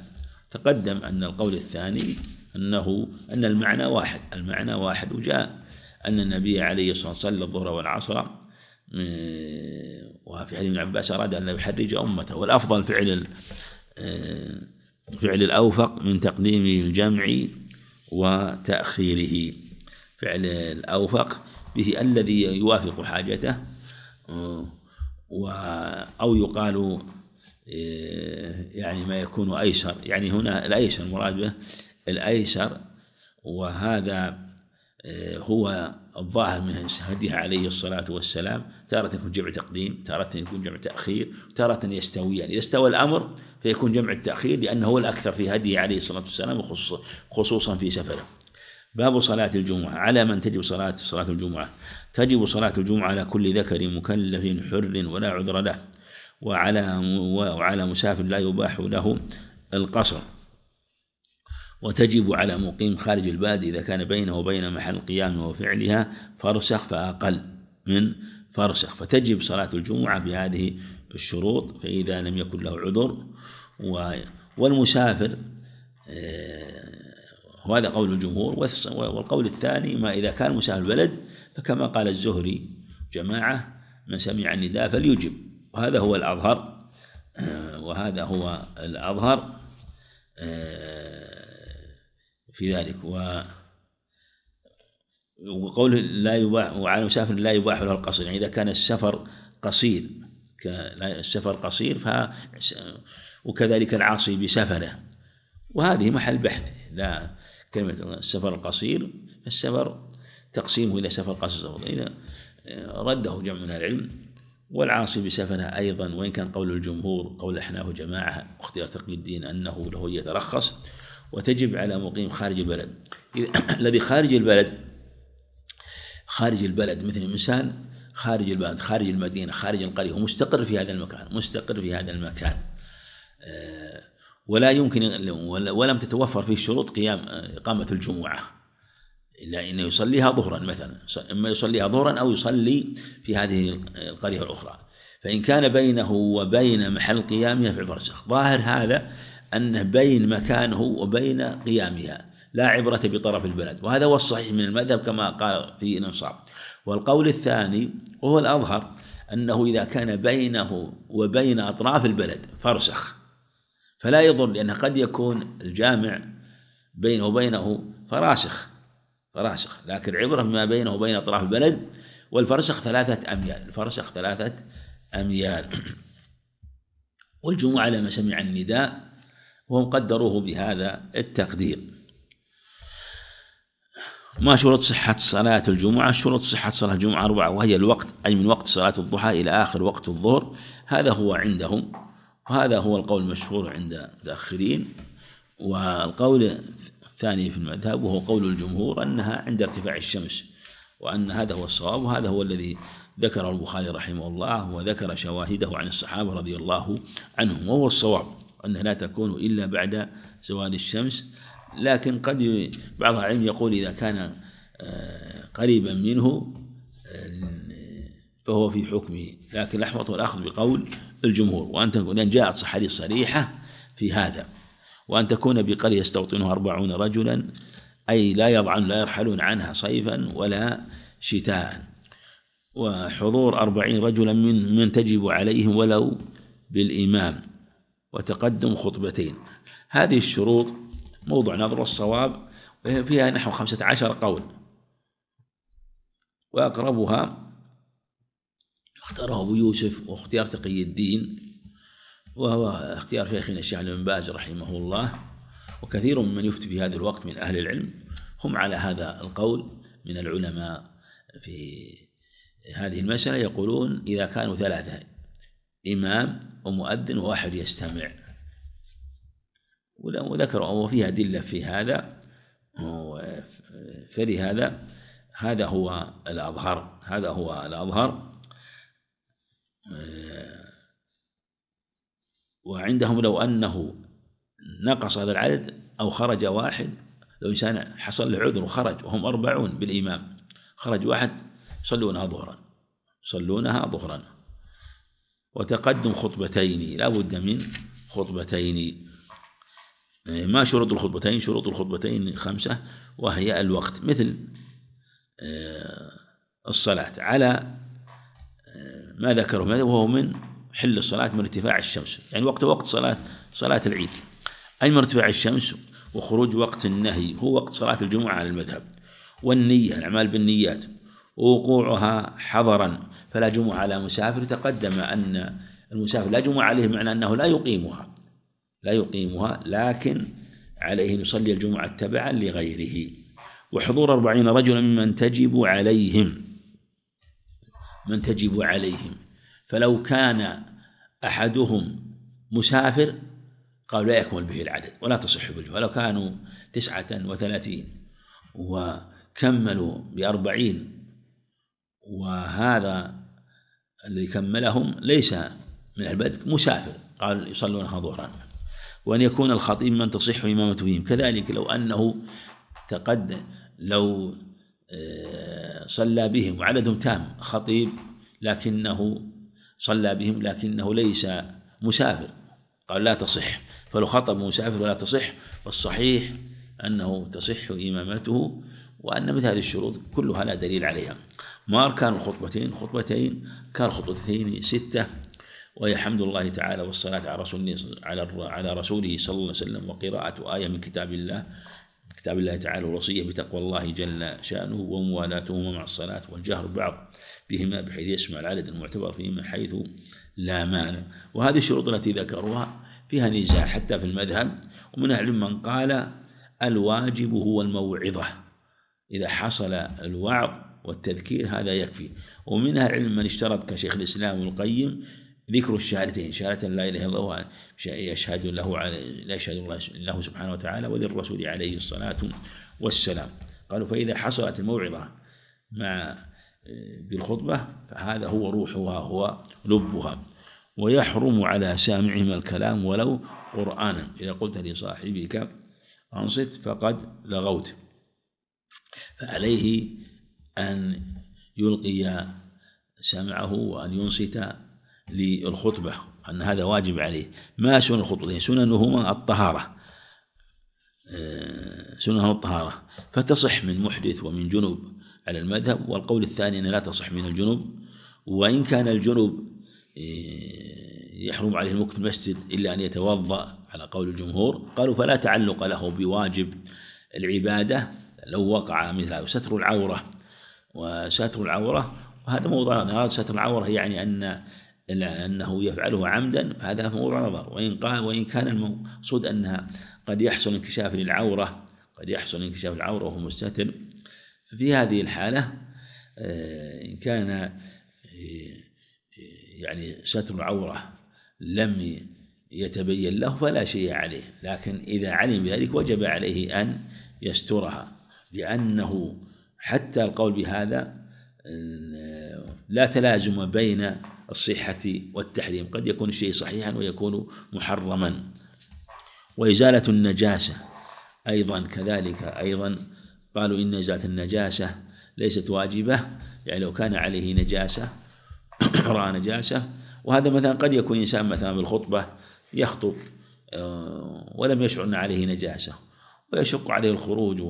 تقدم أن القول الثاني أنه أن المعنى واحد المعنى واحد وجاء أن النبي عليه الصلاة والسلام صلى الظهر والعصر وفي حديث ابن عباس أراد أن يحرج أمته والأفضل فعل آه، فعل الأوفق من تقديم الجمع وتأخيره فعل الأوفق به الذي يوافق حاجته آه، أو يقال آه، يعني ما يكون أيسر يعني هنا الأيسر المراد به الأيسر وهذا آه، هو الظاهر من هديه عليه الصلاة والسلام تارة يكون جمع تقديم تارة يكون جمع تأخير تارة يستويان يعني إذا استوى الأمر فيكون جمع التأخير لأنه هو الأكثر في هديه عليه الصلاة والسلام خصوصا في سفره باب صلاة الجمعة على من تجب صلاة صلاة الجمعة تجب صلاة الجمعة على كل ذكر مكلف حر ولا عذر له وعلى وعلى مسافر لا يباح له القصر وتجب على مقيم خارج البلد إذا كان بينه وبين محل قيامه وفعلها فرسخ فأقل من فرسخ فتجب صلاة الجمعة بهذه الشروط فإذا لم يكن له عذر والمسافر وهذا آه، قول الجمهور والقول الثاني ما إذا كان مسافر البلد فكما قال الزهري جماعة من سمع النداء فليجب وهذا هو الأظهر آه، وهذا هو الأظهر آه، في ذلك و وقوله لا يباح وعلى مسافر لا يباح له القصر يعني إذا كان السفر قصير السفر قصير ف وكذلك العاصي بسفره وهذه محل بحث لا كلمة السفر القصير السفر تقسيمه إلى سفر قصير إذا رده جمع من العلم والعاصي بسفره أيضا وإن كان قول الجمهور قول أحناه جماعة واختيار تقي الدين أنه له يترخص وتجب على مقيم خارج البلد الذي خارج البلد خارج البلد مثل إنسان خارج البلد خارج المدينة خارج القرية ومستقر في هذا المكان مستقر في هذا المكان آه، ولا يمكن ولم تتوفر فيه شروط قيام آه، إقامة الجمعة إلا أنه يصليها ظهرا مثلا إما يصليها ظهرا أو يصلي في هذه القرية الأخرى فإن كان بينه وبين محل قيامه في الفرسخ ظاهر هذا أنه بين مكانه وبين قيامها لا عبرة بطرف البلد وهذا هو الصحيح من المذهب كما قال في الإنصاف والقول الثاني وهو الأظهر أنه إذا كان بينه وبين أطراف البلد فرسخ فلا يضر لأنه قد يكون الجامع بينه وبينه فراسخ فراسخ لكن عبرة ما بينه وبين أطراف البلد والفرسخ ثلاثة أميال الفرسخ ثلاثة أميال والجمعة لما سمع النداء وهم قدروه بهذا التقدير ما شروط صحة صلاة الجمعة؟ شروط صحة صلاة الجمعة أربعة وهي الوقت أي من وقت صلاة الضحى إلى آخر وقت الظهر هذا هو عندهم وهذا هو القول المشهور عند المتأخرين والقول الثاني في المذهب وهو قول الجمهور أنها عند ارتفاع الشمس وأن هذا هو الصواب وهذا هو الذي ذكره البخاري رحمه الله وذكر شواهده عن الصحابة رضي الله عنهم وهو الصواب وأنها لا تكون إلا بعد زوال الشمس لكن قد بعض العلم يقول إذا كان آه، قريبا منه آه، فهو في حكمه لكن الأحوط الأخذ بقول الجمهور وأن تكون لأن جاءت صحيح صريحة في هذا وأن تكون بقرية يستوطنها أربعون رجلا أي لا يضعن لا يرحلون عنها صيفا ولا شتاء وحضور أربعين رجلا من من تجب عليهم ولو بالإمام وتقدم خطبتين هذه الشروط موضع نظر والصواب فيها نحو خمسة عشر قول وأقربها اختاره أبو يوسف واختيار تقي الدين وهو اختيار شيخنا الشيخ بن باز رحمه الله وكثير من يفتي في هذا الوقت من أهل العلم هم على هذا القول من العلماء في هذه المسألة يقولون إذا كانوا ثلاثة إمام ومؤذن وواحد يستمع وذكر وفيه أدلة في هذا فلهذا هذا هو الأظهر هذا هو الأظهر آه، وعندهم لو أنه نقص هذا العدد أو خرج واحد لو إنسان حصل له عذر وخرج وهم أربعون بالإمام خرج واحد يصلونها ظهرا يصلونها ظهرا وتقدم خطبتين لا بد من خطبتين إيه، ما شروط الخطبتين شروط الخطبتين خمسة وهي الوقت مثل إيه، الصلاة على إيه، ما ذكره وهو من حل الصلاة من ارتفاع الشمس يعني وقت وقت صلاة صلاة العيد أي من ارتفاع الشمس وخروج وقت النهي هو وقت صلاة الجمعة على المذهب والنية الأعمال بالنيات ووقوعها حضرا فلا جمعة على مسافر تقدم أن المسافر لا جمعة عليه معنى أنه لا يقيمها لا يقيمها لكن عليه أن يصلي الجمعة تبعا لغيره وحضور أربعين رجلا ممن تجب عليهم من تجب عليهم فلو كان أحدهم مسافر قالوا لا يكمل به العدد ولا تصح بالجمعة لو كانوا تسعة وثلاثين وكملوا بأربعين وهذا الذي كملهم ليس من أهل البدء مسافر قال يصلونها ظهرا وأن يكون الخطيب من تصح إمامته فيهم كذلك لو أنه تقدم لو آه، صلى بهم وعددهم تام خطيب لكنه صلى بهم لكنه ليس مسافر قال لا تصح فلو خطب مسافر ولا تصح والصحيح أنه تصح إمامته وأن مثل هذه الشروط كلها لا دليل عليها ما أركان الخطبتين خطبتين كان خطوتين ستة وهي حمد الله تعالى والصلاة على رسوله على على رسوله صلى الله عليه وسلم وقراءة آية من كتاب الله كتاب الله تعالى والوصية بتقوى الله جل شأنه وموالاتهما مع الصلاة والجهر بعض بهما بحيث يسمع العدد المعتبر فيهما حيث لا مانع وهذه الشروط التي ذكروها فيها نزاع حتى في المذهب ومن أهل من قال الواجب هو الموعظة إذا حصل الوعظ والتذكير هذا يكفي ومنها العلم من اشترط كشيخ الإسلام ابن القيم ذكر الشهادتين شهادة لا إله إلا الله يشهد له على لا يشهد الله له سبحانه وتعالى وللرسول عليه الصلاة والسلام قالوا فإذا حصلت الموعظة مع آه، بالخطبة فهذا هو روحها هو لبها ويحرم على سامعهما الكلام ولو قرآنا إذا قلت لصاحبك أنصت فقد لغوت فعليه أن يلقي سمعه وأن ينصت للخطبة أن هذا واجب عليه ما سنن الخطبة سننهما الطهارة آه، سننه الطهارة فتصح من محدث ومن جنوب على المذهب والقول الثاني أن لا تصح من الجنوب وإن كان الجنوب آه، يحرم عليه المكث في المسجد إلا أن يتوضأ على قول الجمهور قالوا فلا تعلق له بواجب العبادة لو وقع مثل ستر العورة وستر العورة وهذا موضوع نظر ستر العورة يعني أن أنه يفعله عمدا هذا موضوع نظر وإن قال وإن كان المقصود أنها قد يحصل انكشاف للعورة قد يحصل انكشاف العورة وهو مستتر ففي هذه الحالة آه، إن كان آه، يعني ستر العورة لم يتبين له فلا شيء عليه لكن إذا علم بذلك وجب عليه أن يسترها لأنه حتى القول بهذا لا تلازم بين الصحة والتحريم قد يكون الشيء صحيحا ويكون محرما وإزالة النجاسة أيضا كذلك أيضا قالوا إن إزالة النجاسة ليست واجبة يعني لو كان عليه نجاسة رأى نجاسة وهذا مثلا قد يكون إنسان مثلا بالخطبة يخطب آه، ولم يشعر أن عليه نجاسة ويشق عليه الخروج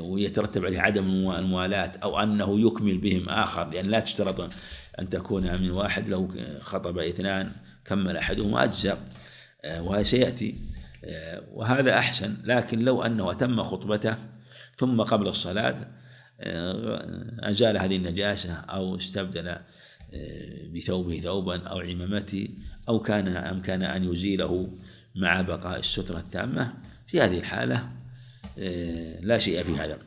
ويترتب عليه عدم الموالاة أو أنه يكمل بهم آخر لأن لا تشترط أن تكون من واحد لو خطب اثنان كمل أحدهما أجزأ آه، وهذا سيأتي آه، وهذا أحسن لكن لو أنه أتم خطبته ثم قبل الصلاة أزال آه، هذه النجاسة أو استبدل بثوبه ثوبا أو عمامته أو كان أمكن أن يزيله مع بقاء السترة التامة في هذه الحالة إيه، لا شيء في هذا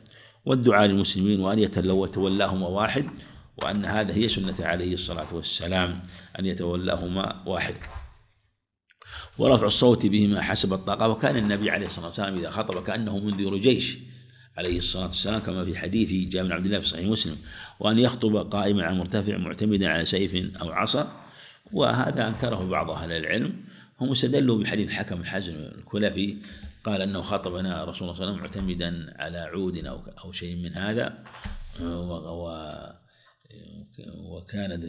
والدعاء للمسلمين وأن يتلو وتولاهما واحد وأن هذا هي سنة عليه الصلاة والسلام أن يتولاهما واحد ورفع الصوت بهما حسب الطاقة وكان النبي عليه الصلاة والسلام إذا خطب كأنه منذر جيش عليه الصلاة والسلام كما في حديث جابر بن عبد الله في صحيح مسلم وأن يخطب قائما على مرتفع معتمدا على سيف أو عصا وهذا أنكره بعض أهل العلم هم استدلوا بحديث حكم الحزم الكلفي قال أنه خاطبنا رسول الله صلى الله عليه وسلم معتمدا على عود أو أو شيء من هذا وكانت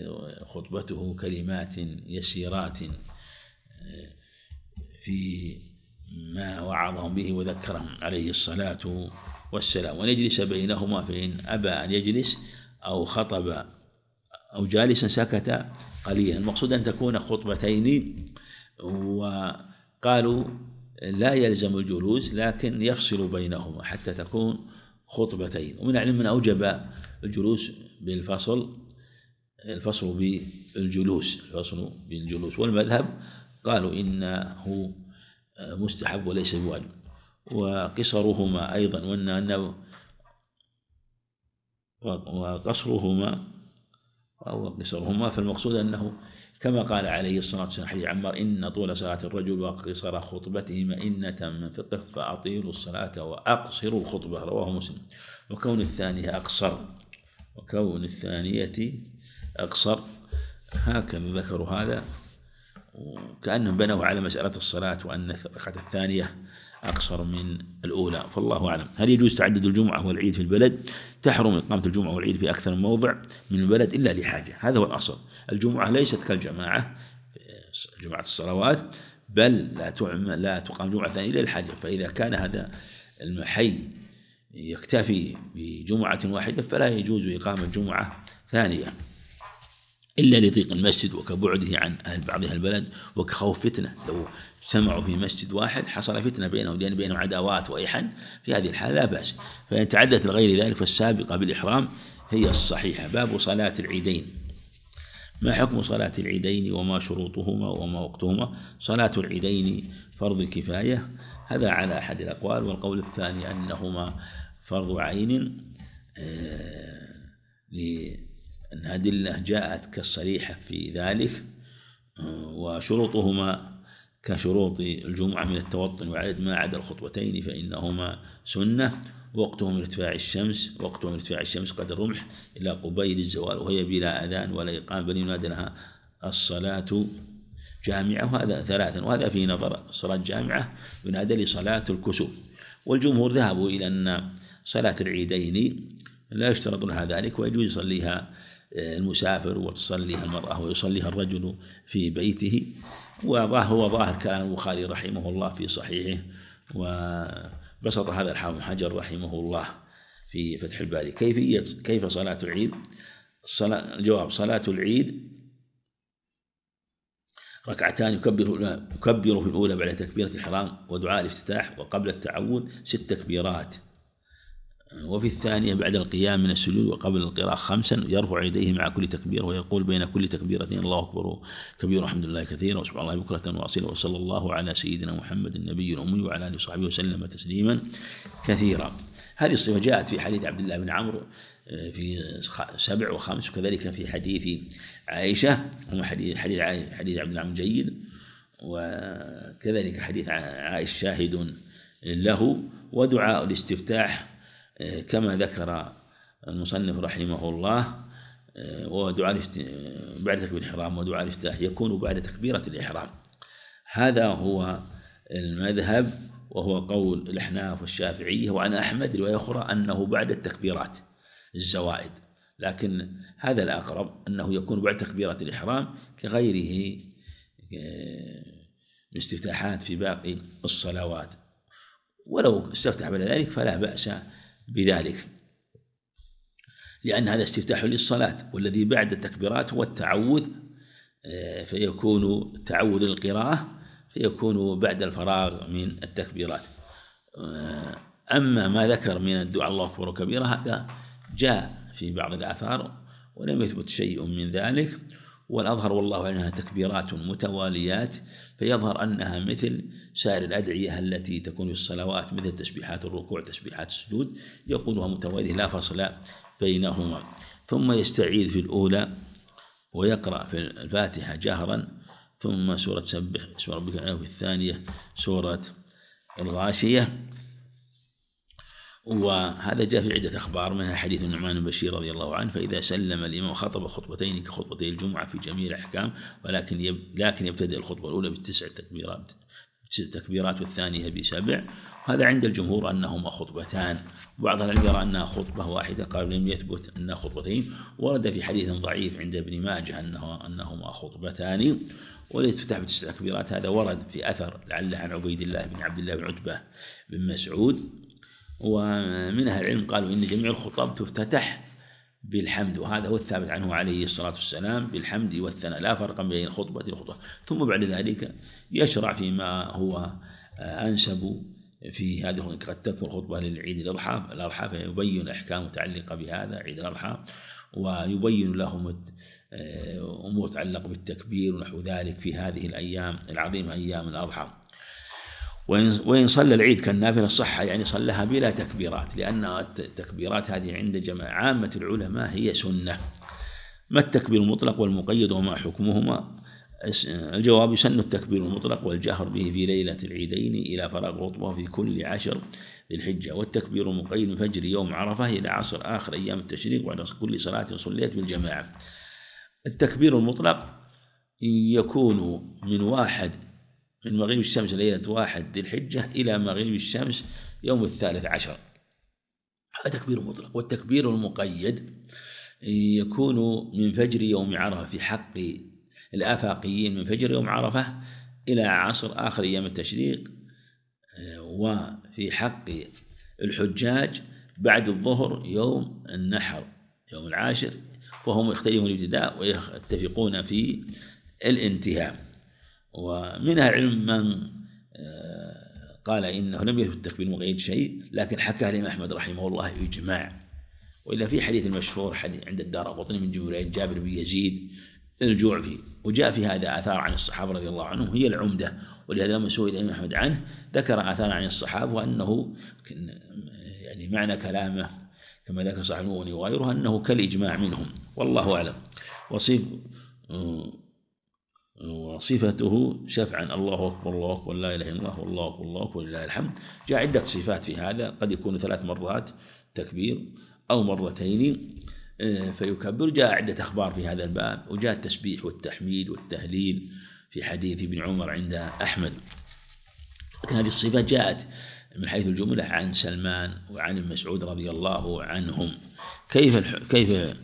خطبته كلمات يسيرات في ما وعظهم به وذكرهم عليه الصلاة والسلام ونجلس بينهما فإن أبى أن يجلس أو خطب أو جالسا سكت قليلا المقصود أن تكون خطبتين وقالوا لا يلزم الجلوس لكن يفصل بينهما حتى تكون خطبتين ومن علم من أوجب الجلوس بالفصل الفصل بالجلوس الفصل بالجلوس والمذهب قالوا إنه مستحب وليس بواجب وقصرهما أيضا وأن وقصرهما الله قصرهما فالمقصود في المقصود أنه كما قال عليه الصلاة والسلام حديث عمار إن طول صلاة الرجل وقصر خطبته مئنة من فقه فأطيلوا الصلاة وأقصروا الخطبة رواه مسلم وكون الثانية أقصر وكون الثانية أقصر هكذا ذكروا هذا وكأنهم بنوا على مسألة الصلاة وأن الركعة الثانية أقصر من الأولى فالله أعلم هل يجوز تعدد الجمعة والعيد في البلد تحرم إقامة الجمعة والعيد في أكثر من موضع من البلد إلا لحاجة هذا هو الأصل الجمعة ليست كالجماعة آه، جماعة الصلوات بل لا لا تقام جمعة ثانية إلا لحاجة فإذا كان هذا المحي يكتفي بجمعة واحدة فلا يجوز إقامة جمعة ثانية إلا لضيق المسجد وكبعده عن أهل بعض أهل البلد وكخوف فتنة لو سمعوا في مسجد واحد حصل فتنة بينهم لأن بينهم عداوات وإحن في هذه الحالة لا بأس فإن تعدت لغير ذلك فالسابقة بالإحرام هي الصحيحة باب صلاة العيدين ما حكم صلاة العيدين وما شروطهما وما وقتهما صلاة العيدين فرض كفاية هذا على أحد الأقوال والقول الثاني أنهما فرض عين آه الأدلة جاءت كالصريحة في ذلك آه، وشروطهما كشروط الجمعة من التوطن وعدد ما عدا الخطوتين فإنهما سنة وقته من ارتفاع الشمس وقته من ارتفاع الشمس قد الرمح إلى قبيل الزوال وهي بلا أذان ولا إقامة بل ينادى لها الصلاة جامعة وهذا ثلاثا وهذا في نظر الصلاة جامعة ينادى لصلاة الكسوف والجمهور ذهبوا إلى أن صلاة العيدين لا يشترط لها ذلك ويجوز يصليها المسافر وتصليها المرأة ويصليها الرجل في بيته وظاهر هو ظاهر كلام البخاري رحمه الله في صحيحه وبسط هذا الحافظ حجر رحمه الله في فتح الباري كيفية كيف صلاة العيد صلاة الجواب صلاة العيد ركعتان يكبر يكبر في الأولى بعد تكبيرة الحرام ودعاء الافتتاح وقبل التعود ست تكبيرات وفي الثانية بعد القيام من السجود وقبل القراءة خمسا يرفع يديه مع كل تكبير ويقول بين كل تكبيرتين الله أكبر كبير الحمد لله كثيرا وسبحان الله بكرة وأصيلا وصلى الله على سيدنا محمد النبي الأمي وعلى آله وصحبه وسلم تسليما كثيرا هذه الصفة جاءت في حديث عبد الله بن عمرو آه، في سبع وخمس وكذلك في حديث عائشة هو حديث حديث حديث عبد الله جيد وكذلك حديث عائشة شاهد له ودعاء الاستفتاح كما ذكر المصنف رحمه الله آه، ودعاء بعد تكبير الإحرام ودعاء الافتتاح يكون بعد تكبيرة الإحرام هذا هو المذهب وهو قول الأحناف والشافعية وعن أحمد رواية أخرى أنه بعد التكبيرات الزوائد لكن هذا الأقرب أنه يكون بعد تكبيرة الإحرام كغيره من آه، استفتاحات في باقي الصلوات ولو استفتح بعد ذلك فلا بأس بذلك لأن هذا استفتاح للصلاة والذي بعد التكبيرات هو التعوذ آه، فيكون تعوذ القراءة فيكون بعد الفراغ من التكبيرات آه، أما ما ذكر من الدعاء الله أكبر كبيرة هذا جاء في بعض الآثار ولم يثبت شيء من ذلك والأظهر والله أنها تكبيرات متواليات فيظهر أنها مثل سائر الأدعية التي تكون في الصلوات مثل تسبيحات الركوع تسبيحات السجود يقولها متوالية لا فصل بينهما ثم يستعيذ في الأولى ويقرأ في الفاتحة جهرا ثم سورة سبح اسم ربك في الثانية سورة الغاشية وهذا جاء في عدة أخبار منها حديث النعمان بن بشير رضي الله عنه فإذا سلم الإمام خطب خطبتين كخطبتي الجمعة في جميع الأحكام ولكن يب لكن يبتدئ الخطبة الأولى بالتسع تكبيرات بتسع تكبيرات والثانية بسبع وهذا عند الجمهور أنهما خطبتان بعض العلماء يرى أنها خطبة واحدة قال لم يثبت أنها خطبتين ورد في حديث ضعيف عند ابن ماجه أنه أنهما خطبتان وليتفتح بتسع تكبيرات هذا ورد في أثر لعله عن عبيد الله بن عبد الله بن عتبة بن مسعود ومن أهل العلم قالوا إن جميع الخطب تفتتح بالحمد وهذا هو الثابت عنه عليه الصلاة والسلام بالحمد والثناء لا فرق بين الخطبة والخطبة ثم بعد ذلك يشرع فيما هو آه، أنسب في هذه قد تكون خطبة للعيد الأضحى الأضحى فيبين أحكام متعلقة بهذا عيد الأضحى ويبين لهم آه، أمور تتعلق بالتكبير ونحو ذلك في هذه الأيام العظيمة أيام الأضحى وإن صلى العيد كالنافلة الصحة يعني صلىها بلا تكبيرات لأن التكبيرات هذه عند جماعة عامة العلماء هي سنة ما التكبير المطلق والمقيد وما حكمهما الجواب يسن التكبير المطلق والجهر به في ليلة العيدين إلى فراغ رطبة في كل عشر ذي الحجة والتكبير المقيد من فجر يوم عرفة إلى عصر آخر أيام التشريق وبعد كل صلاة صليت بالجماعة التكبير المطلق يكون من واحد من مغيب الشمس ليلة واحد ذي الحجة إلى مغيب الشمس يوم الثالث عشر هذا تكبير مطلق والتكبير المقيد يكون من فجر يوم عرفة في حق الآفاقيين من فجر يوم عرفة إلى عصر آخر أيام التشريق وفي حق الحجاج بعد الظهر يوم النحر يوم العاشر فهم يختلفون الابتداء ويتفقون في الانتهاء ومن علم العلم من آه، قال إنه لم يثبت التكبير المقيد شيء لكن حكاه الإمام أحمد رحمه الله إجماع وإلا في حديث المشهور حديث عند الدار قطني من جبريل جابر بن يزيد الجوع فيه وجاء في هذا آثار عن الصحابة رضي الله عنهم هي العمدة ولهذا لما سئل الإمام أحمد عنه ذكر آثار عن الصحابة وأنه يعني معنى كلامه كما ذكر صاحب المغني وغيره أنه كالإجماع منهم والله أعلم وصيف آه، وصفته شفعا الله أكبر الله أكبر لا إله إلا الله والله أكبر الله أكبر لله الحمد جاء عدة صفات في هذا قد يكون ثلاث مرات تكبير أو مرتين آه، فيكبر جاء عدة أخبار في هذا الباب وجاء التسبيح والتحميد والتهليل في حديث ابن عمر عند أحمد لكن هذه الصفات جاءت من حيث الجملة عن سلمان وعن المسعود مسعود رضي الله عنهم كيف كيف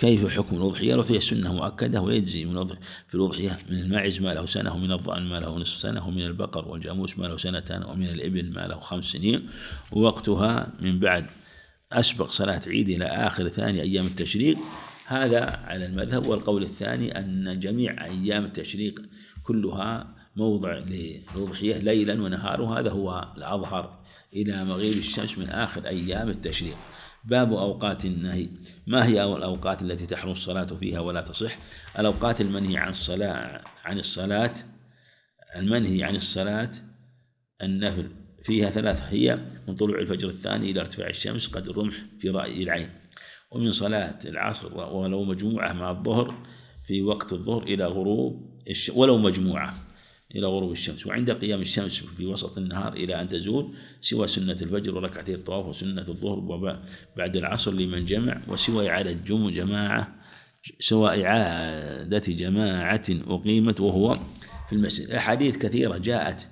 كيف حكم الأضحية لو هي سنة مؤكدة ويجزي من في الأضحية من الماعز ما له سنة ومن الضأن ما له نصف سنة ومن البقر والجاموس ما له سنتان ومن الإبل ما له خمس سنين ووقتها من بعد أسبق صلاة عيد إلى آخر ثاني أيام التشريق هذا على المذهب والقول الثاني أن جميع أيام التشريق كلها موضع للأضحية ليلا ونهارا هذا هو الأظهر إلى مغيب الشمس من آخر أيام التشريق باب أوقات النهي ما هي الأوقات التي تحرم الصلاة فيها ولا تصح الأوقات المنهي عن الصلاة عن الصلاة المنهي عن الصلاة النفل فيها ثلاث هي من طلوع الفجر الثاني إلى ارتفاع الشمس قد الرمح في رأي العين ومن صلاة العصر ولو مجموعة مع الظهر في وقت الظهر إلى غروب ولو مجموعة إلى غروب الشمس وعند قيام الشمس في وسط النهار إلى أن تزول سوى سنة الفجر وركعتي الطواف وسنة الظهر وبعد العصر لمن جمع وسوى إعادة جمع جماعة سوى إعادة جماعة أقيمت وهو في المسجد أحاديث كثيرة جاءت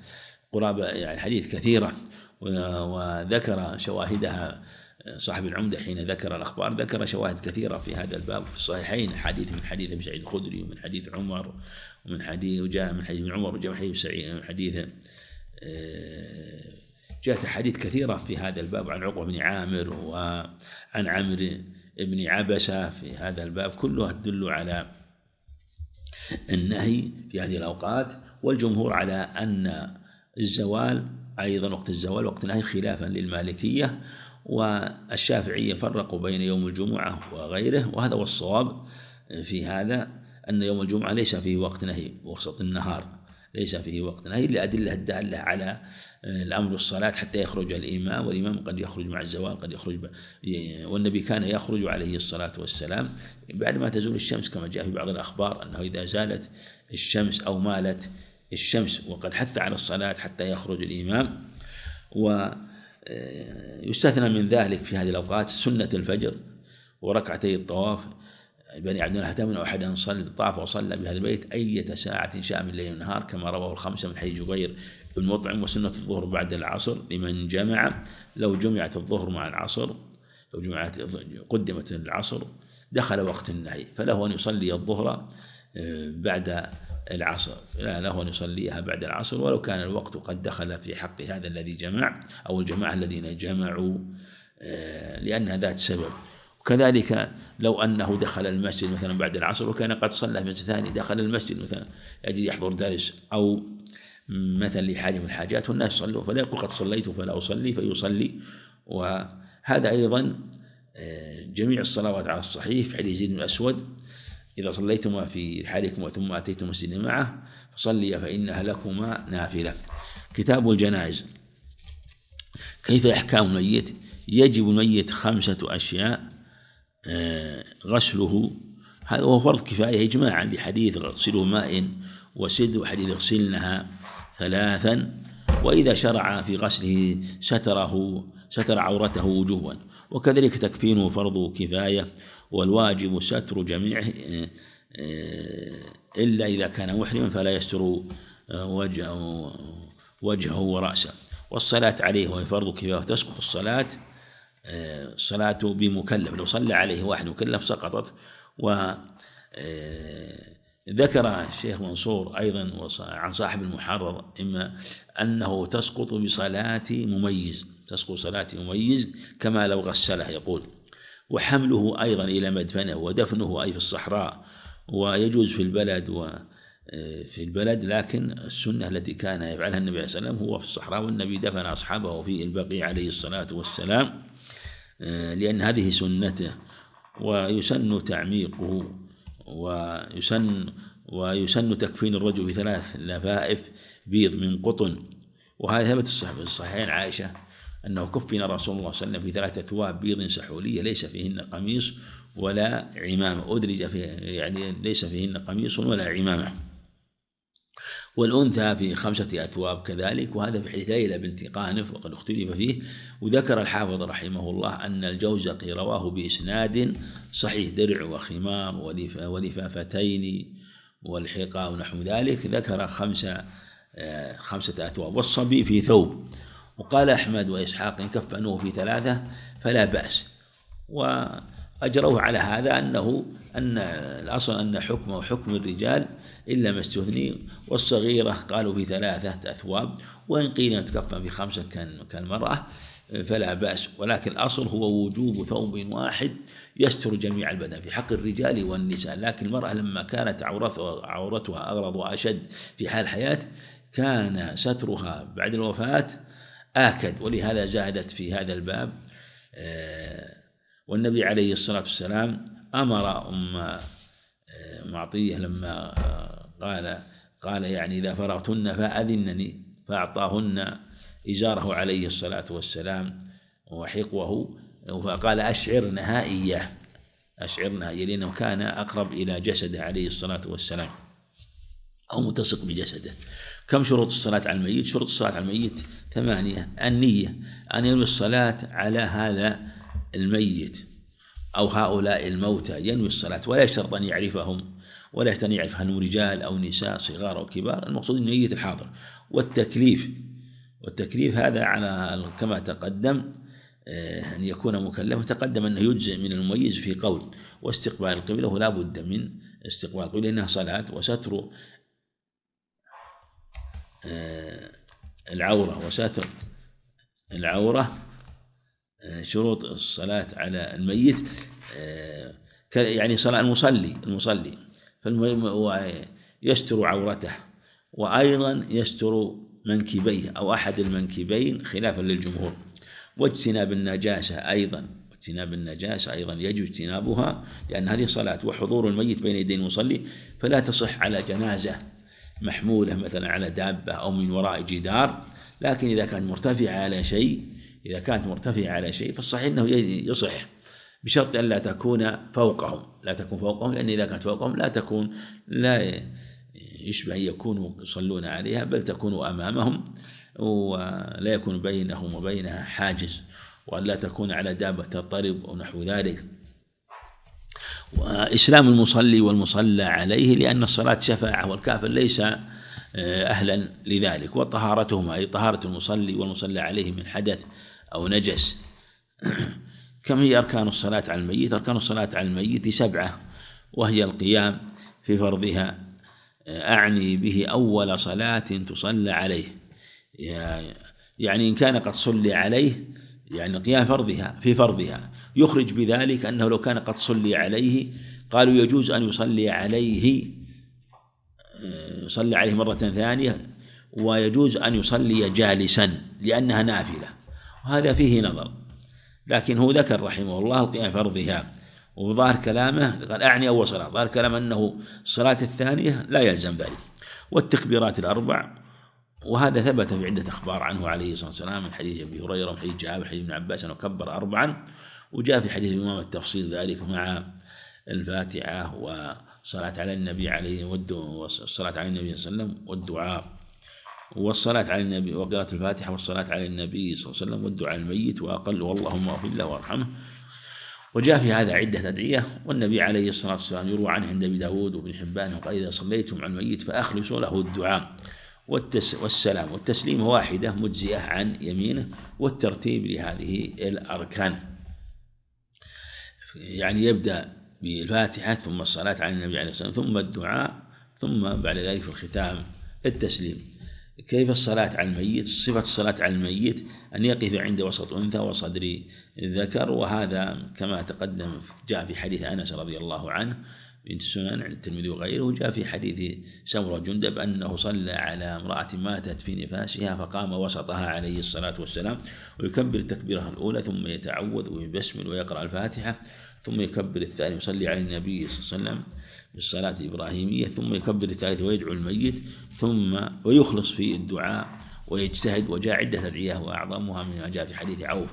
قرابة يعني حديث كثيرة وذكر شواهدها صاحب العمدة حين ذكر الأخبار ذكر شواهد كثيرة في هذا الباب في الصحيحين حديث من حديث أبي سعيد الخدري ومن حديث عمر ومن حديث وجاء من حديث عمر وجاء من حديث سعيد من حديث آه، جاءت أحاديث كثيرة في هذا الباب عن عقبة بن عامر وعن عمرو بن عبسة في هذا الباب كلها تدل على النهي في هذه الأوقات والجمهور على أن الزوال أيضا وقت الزوال وقت النهي خلافا للمالكية والشافعية فرقوا بين يوم الجمعة وغيره وهذا هو الصواب في هذا أن يوم الجمعة ليس فيه وقت نهي وسط النهار ليس فيه وقت نهي لأدلة الدالة على آه، الأمر الصلاة حتى يخرج الإمام والإمام قد يخرج مع الزوال قد يخرج والنبي كان يخرج عليه الصلاة والسلام بعد ما تزول الشمس كما جاء في بعض الأخبار أنه إذا زالت الشمس أو مالت الشمس وقد حث على الصلاة حتى يخرج الإمام و يستثنى من ذلك في هذه الأوقات سنة الفجر وركعتي الطواف بني عبد الله من أحد أن صلى طاف وصلى بهذا البيت أية ساعة إن شاء من ليل ونهار كما رواه الخمسة من حي جبير بن مطعم وسنة الظهر بعد العصر لمن جمع لو جمعت الظهر مع العصر لو جمعت قدمت العصر دخل وقت النهي فله أن يصلي الظهر آه، بعد العصر لا له أن يصليها بعد العصر ولو كان الوقت قد دخل في حق هذا الذي جمع أو الجماعة الذين جمعوا آه، لأنها ذات سبب وكذلك لو أنه دخل المسجد مثلا بعد العصر وكان قد صلى في مسجد ثاني دخل المسجد مثلا يجي يحضر درس أو مثلا لحاجة من الحاجات والناس صلوا فلا يقول قد صليت فلا أصلي فيصلي وهذا أيضا آه، جميع الصلوات على الصحيح في حديث زيد بن الأسود إذا صليتما في رحالكما ثم أتيتم السن معه فصليا فإنها لكما نافلة كتاب الجنائز كيف إحكام الميت يجب الميت خمسة أشياء آه، غسله هذا هو فرض كفاية إجماعا لحديث غسله ماء وسد وحديث اغسلنها ثلاثا وإذا شرع في غسله ستره ستر عورته وجوها وكذلك تكفينه فرض كفاية والواجب ستر جميعه آه، إلا إذا كان محرما فلا يستر آه، وجهه, وجهه ورأسه والصلاة عليه وهي فرض كفاية تسقط الصلاة آه، الصلاة بمكلف لو صلى عليه واحد مكلف سقطت و ذكر الشيخ منصور أيضا عن صاحب المحرر إما أنه تسقط بصلاة مميز تسقو صلاته يميز كما لو غسله يقول وحمله أيضا إلى مدفنه ودفنه أي في الصحراء ويجوز في البلد و آه، في البلد لكن السنة التي كان يفعلها النبي عليه السلام هو في الصحراء والنبي دفن أصحابه في البقيع عليه الصلاة والسلام آه، لأن هذه سنته ويسن تعميقه ويسن ويسن تكفين الرجل بثلاث لفائف بيض من قطن وهذا ثبت في الصحيحين عائشة أنه كفن رسول الله صلى الله عليه وسلم في ثلاثة أثواب بيض سحولية ليس فيهن قميص ولا عمامة أدرج فيه يعني ليس فيهن قميص ولا عمامة والأنثى في خمسة أثواب كذلك وهذا في حديث ليلى بنت قانف وقد اختلف فيه وذكر الحافظ رحمه الله أن الجوزقي رواه بإسناد صحيح درع وخمار ولفافتين والحقاء ونحو ذلك ذكر خمسة آه، خمسة أثواب والصبي في ثوب وقال أحمد وإسحاق إن كفنوه في ثلاثة فلا بأس وأجروه على هذا أنه أن الأصل أن حكمه حكم الرجال إلا ما استثني والصغيرة قالوا في ثلاثة أثواب وإن قيل أن تكفن في خمسة كان كالمرأة فلا بأس ولكن الأصل هو وجوب ثوب واحد يستر جميع البدن في حق الرجال والنساء لكن المرأة لما كانت عورتها أغرض وأشد في حال الحياة كان سترها بعد الوفاة آكد ولهذا جاهدت في هذا الباب آه، والنبي عليه الصلاة والسلام أمر أم آه، معطية لما آه، قال قال يعني إذا فرغتن فأذنني فأعطاهن إزاره عليه الصلاة والسلام وحقوه فقال أشعرنها إياه أشعرنها إياه لأنه كان أقرب إلى جسده عليه الصلاة والسلام أو متسق بجسده كم شروط الصلاة على الميت؟ شروط الصلاة على الميت ثمانية النية أن ينوي الصلاة على هذا الميت أو هؤلاء الموتى ينوي الصلاة ولا يشترط أن يعرفهم ولا يحتاج أن يعرف هل هم رجال أو نساء صغار أو كبار المقصود نية الحاضر والتكليف والتكليف هذا على كما تقدم آه، أن يكون مكلفا تقدم أنه يجزئ من المميز في قول واستقبال القبلة ولا بد من استقبال القبلة لأنها صلاة وستر آه، العورة وستر العورة آه، شروط الصلاة على الميت آه، يعني صلاة المصلي المصلي فالمهم هو يستر عورته وأيضا يستر منكبيه أو أحد المنكبين خلافا للجمهور واجتناب النجاسة أيضا اجتناب النجاسة أيضا يجب اجتنابها لأن هذه صلاة وحضور الميت بين يدي المصلي فلا تصح على جنازة محمولة مثلا على دابة أو من وراء جدار لكن إذا كانت مرتفعة على شيء إذا كانت مرتفعة على شيء فالصحيح أنه يصح بشرط أن لا تكون فوقهم لا تكون فوقهم لأن إذا كانت فوقهم لا تكون لا يشبه أن يكونوا يصلون عليها بل تكون أمامهم ولا يكون بينهم وبينها حاجز وأن لا تكون على دابة تضطرب أو نحو ذلك وإسلام المصلي والمصلى عليه لأن الصلاة شفاعة والكافر ليس آه، أهلا لذلك وطهارتهما أي طهارة المصلي والمصلى عليه من حدث أو نجس كم هي أركان الصلاة على الميت أركان الصلاة على الميت سبعة وهي القيام في فرضها آه، أعني به أول صلاة تصلى عليه يعني إن كان قد صلي عليه يعني قيام فرضها في فرضها يخرج بذلك أنه لو كان قد صلي عليه قالوا يجوز أن يصلي عليه آه، يصلي عليه مرة ثانية ويجوز أن يصلي جالسا لأنها نافلة وهذا فيه نظر لكن هو ذكر رحمه الله قيام فرضها وظاهر كلامه قال أعني أول صلاة ظاهر كلامه أنه الصلاة الثانية لا يلزم ذلك والتكبيرات الأربع وهذا ثبت في عدة أخبار عنه عليه الصلاة والسلام من حديث أبي هريرة ومن حديث جابر حديث ابن عباس أنه كبر أربعا وجاء في حديث الإمام التفصيل ذلك مع الفاتحة وصلاة على النبي عليه والصلاة على النبي صلى الله عليه وسلم والدعاء والصلاة على النبي وقراءة الفاتحة والصلاة على النبي صلى الله عليه وسلم والدعاء الميت وأقل اللهم اغفر له وارحمه وجاء في هذا عدة أدعية والنبي عليه الصلاة والسلام يروى عنه عند أبي داود وابن حبان قال إذا صليتم على الميت فأخلصوا له الدعاء والسلام والتسليم واحدة مجزئة عن يمينه والترتيب لهذه الأركان يعني يبدأ بالفاتحة ثم الصلاة على النبي عليه الصلاة والسلام ثم الدعاء ثم بعد ذلك في الختام التسليم كيف الصلاة على الميت صفة الصلاة على الميت أن يقف عند وسط أنثى وصدر ذكر وهذا كما تقدم جاء في حديث أنس رضي الله عنه السنن عند الترمذي وغيره جاء في حديث سمرة جندب أنه صلى على امرأة ماتت في نفاسها فقام وسطها عليه الصلاة والسلام ويكبر تكبيرها الأولى ثم يتعوذ ويبسمل ويقرأ الفاتحة ثم يكبر الثاني ويصلي على النبي صلى الله عليه وسلم بالصلاة الإبراهيمية ثم يكبر الثالث ويدعو الميت ثم ويخلص في الدعاء ويجتهد وجاء عدة أدعية وأعظمها مما جاء في حديث عوف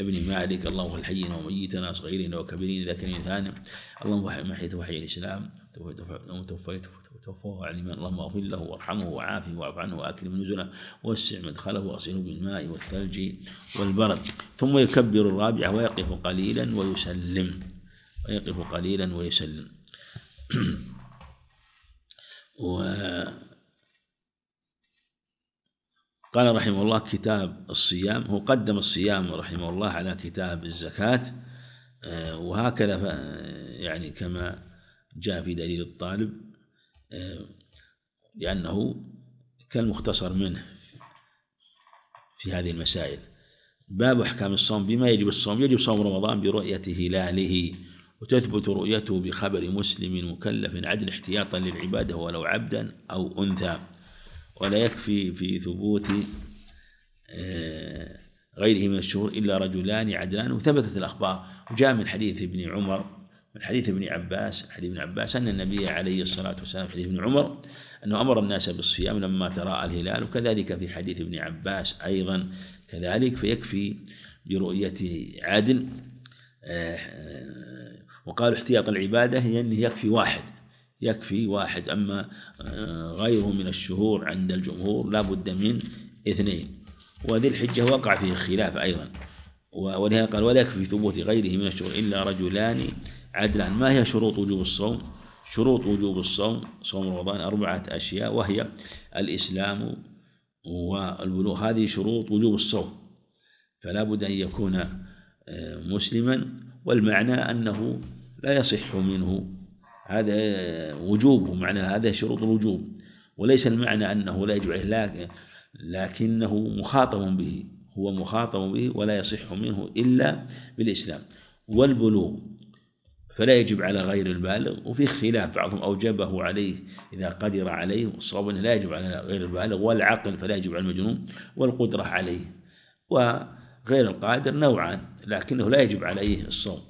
ابني ما عليك اللهم الحيين وميتنا صغيرنا وكبيرنا كان ثان اللهم ما حييت وحي الاسلام توفيت توفاه على الايمان اللهم اغفر له وارحمه وعافه واعف عنه واكرم نزله وسع مدخله واغسله بالماء والثلج والبرد ثم يكبر الرابعه ويقف قليلا ويسلم ويقف قليلا ويسلم و قال رحمه الله كتاب الصيام هو قدم الصيام رحمه الله على كتاب الزكاة آه، وهكذا يعني كما جاء في دليل الطالب آه، لأنه كالمختصر منه في هذه المسائل باب أحكام الصوم بما يجب الصوم يجب صوم رمضان برؤية هلاله وتثبت رؤيته بخبر مسلم مكلف عدل احتياطا للعبادة ولو عبدا أو أنثى ولا يكفي في ثبوت آه، غيره من الشهور إلا رجلان عدلان وثبتت الأخبار وجاء من حديث ابن عمر من حديث ابن عباس حديث ابن عباس أن النبي عليه الصلاة والسلام في حديث ابن عمر أنه أمر الناس بالصيام لما تراءى الهلال وكذلك في حديث ابن عباس أيضا كذلك فيكفي برؤية عدل آه، آه، وقالوا احتياط العبادة هي أنه يكفي واحد يكفي واحد أما آه، غيره من الشهور عند الجمهور لا بد من اثنين وذي الحجة وقع فيه خلاف أيضا ولهذا قال ولا يكفي ثبوت غيره من الشهور إلا رجلان عدلان ما هي شروط وجوب الصوم شروط وجوب الصوم صوم رمضان أربعة أشياء وهي الإسلام والبلوغ هذه شروط وجوب الصوم فلا بد أن يكون آه، مسلما والمعنى أنه لا يصح منه هذا وجوبه معنى هذا شروط الوجوب وليس المعنى أنه لا يجب عليه لكنه مخاطب به هو مخاطب به ولا يصح منه إلا بالإسلام والبلوغ فلا يجب على غير البالغ وفي خلاف بعضهم أوجبه عليه إذا قدر عليه والصواب أنه لا يجب على غير البالغ والعقل فلا يجب على المجنون والقدرة عليه وغير القادر نوعان لكنه لا يجب عليه الصوم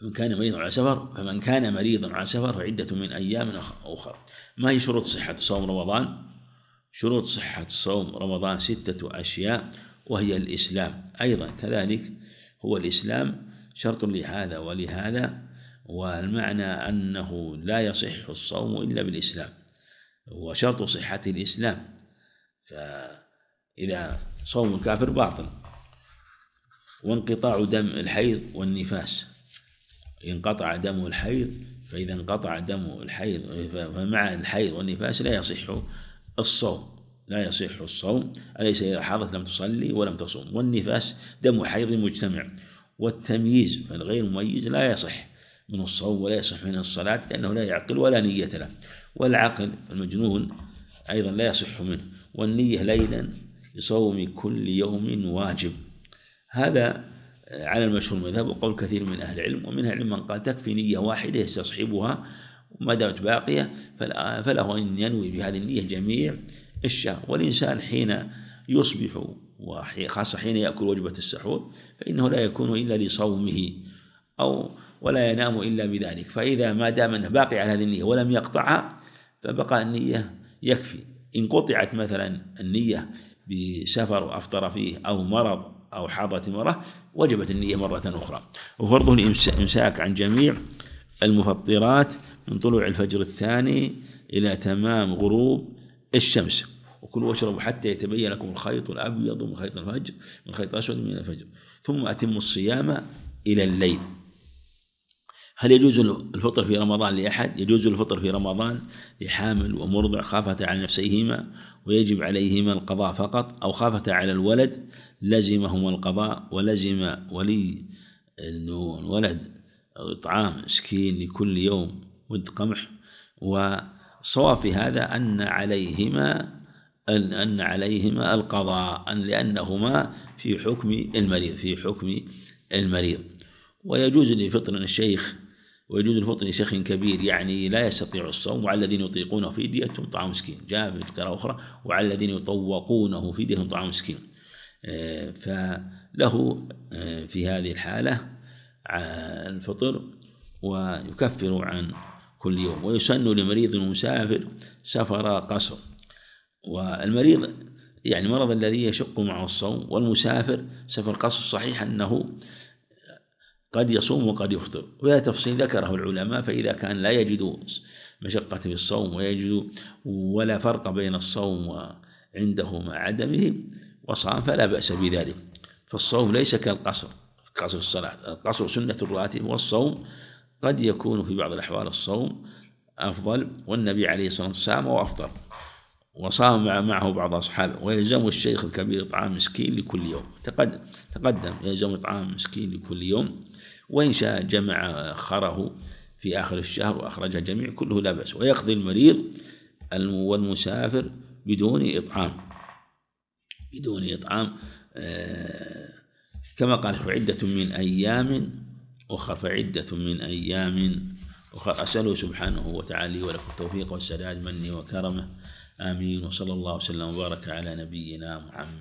فمن كان مريضا على سفر فمن كان مريضا على سفر فعدة من أيام أخرى ما هي شروط صحة صوم رمضان؟ شروط صحة صوم رمضان ستة أشياء وهي الإسلام أيضا كذلك هو الإسلام شرط لهذا ولهذا والمعنى أنه لا يصح الصوم إلا بالإسلام وشرط صحة الإسلام فإذا صوم الكافر باطل وانقطاع دم الحيض والنفاس انقطع دمه الحيض فإذا انقطع دم الحيض فمع الحيض والنفاس لا يصح الصوم لا يصح الصوم أليس إذا حاضت لم تصلي ولم تصوم والنفاس دم حيض مجتمع والتمييز فالغير مميز لا يصح من الصوم ولا يصح من الصلاة لأنه لا يعقل ولا نية له والعقل المجنون أيضا لا يصح منه والنية ليلا لصوم كل يوم واجب هذا على المشهور من وقول كثير من أهل العلم ومنها علم العلم من قال تكفي نية واحدة يستصحبها وما دامت باقية فله أن ينوي بهذه النية جميع الشهر والإنسان حين يصبح وخاصة حين يأكل وجبة السحور فإنه لا يكون إلا لصومه أو ولا ينام إلا بذلك فإذا ما دام أنه باقي على هذه النية ولم يقطعها فبقى النية يكفي إن قطعت مثلا النية بسفر وأفطر فيه أو مرض أو حاضرة المرأة وجبت النية مرة أخرى وفرضه الإمساك عن جميع المفطرات من طلوع الفجر الثاني إلى تمام غروب الشمس وكلوا واشربوا حتى يتبين لكم الخيط الأبيض من خيط الفجر من خيط أسود من الفجر ثم أتموا الصيام إلى الليل هل يجوز الفطر في رمضان لأحد؟ يجوز الفطر في رمضان لحامل ومرضع خافتا على نفسيهما ويجب عليهما القضاء فقط أو خافتا على الولد لزمهما القضاء ولزم ولي الولد إطعام مسكين لكل يوم ود قمح وصواب في هذا أن عليهما أن أن عليهما القضاء أن لأنهما في حكم المريض في حكم المريض ويجوز لفطر الشيخ ويجوز الفطر لشيخ كبير يعني لا يستطيع الصوم وعلى الذين يطيقونه فدية طعام مسكين جاء في قراءة أخرى وعلى الذين يطوقونه فدية طعام مسكين آه، فله آه، في هذه الحالة آه، الفطر ويكفر عن كل يوم ويسن لمريض مسافر سفر قصر والمريض يعني مرض الذي يشق معه الصوم والمسافر سفر قصر صحيح أنه قد يصوم وقد يفطر وهذا تفصيل ذكره العلماء فإذا كان لا يجد مشقة في الصوم ويجد ولا فرق بين الصوم وعنده مع عدمه وصام فلا بأس بذلك فالصوم ليس كالقصر قصر الصلاة القصر سنة راتب والصوم قد يكون في بعض الأحوال الصوم أفضل والنبي عليه الصلاة والسلام وأفطر وصام معه بعض أصحابه ويلزم الشيخ الكبير إطعام مسكين لكل يوم تقدم تقدم يلزم إطعام مسكين لكل يوم وإن شاء جمع خره في آخر الشهر وأخرج جميع كله لا بأس ويقضي المريض والمسافر بدون إطعام بدون إطعام آه، كما قال فعدة من أيام أخر فعدة من أيام أخر أسأله سبحانه وتعالى ولكم التوفيق والسداد مني وكرمه آمين وصلى الله وسلم وبارك على نبينا محمد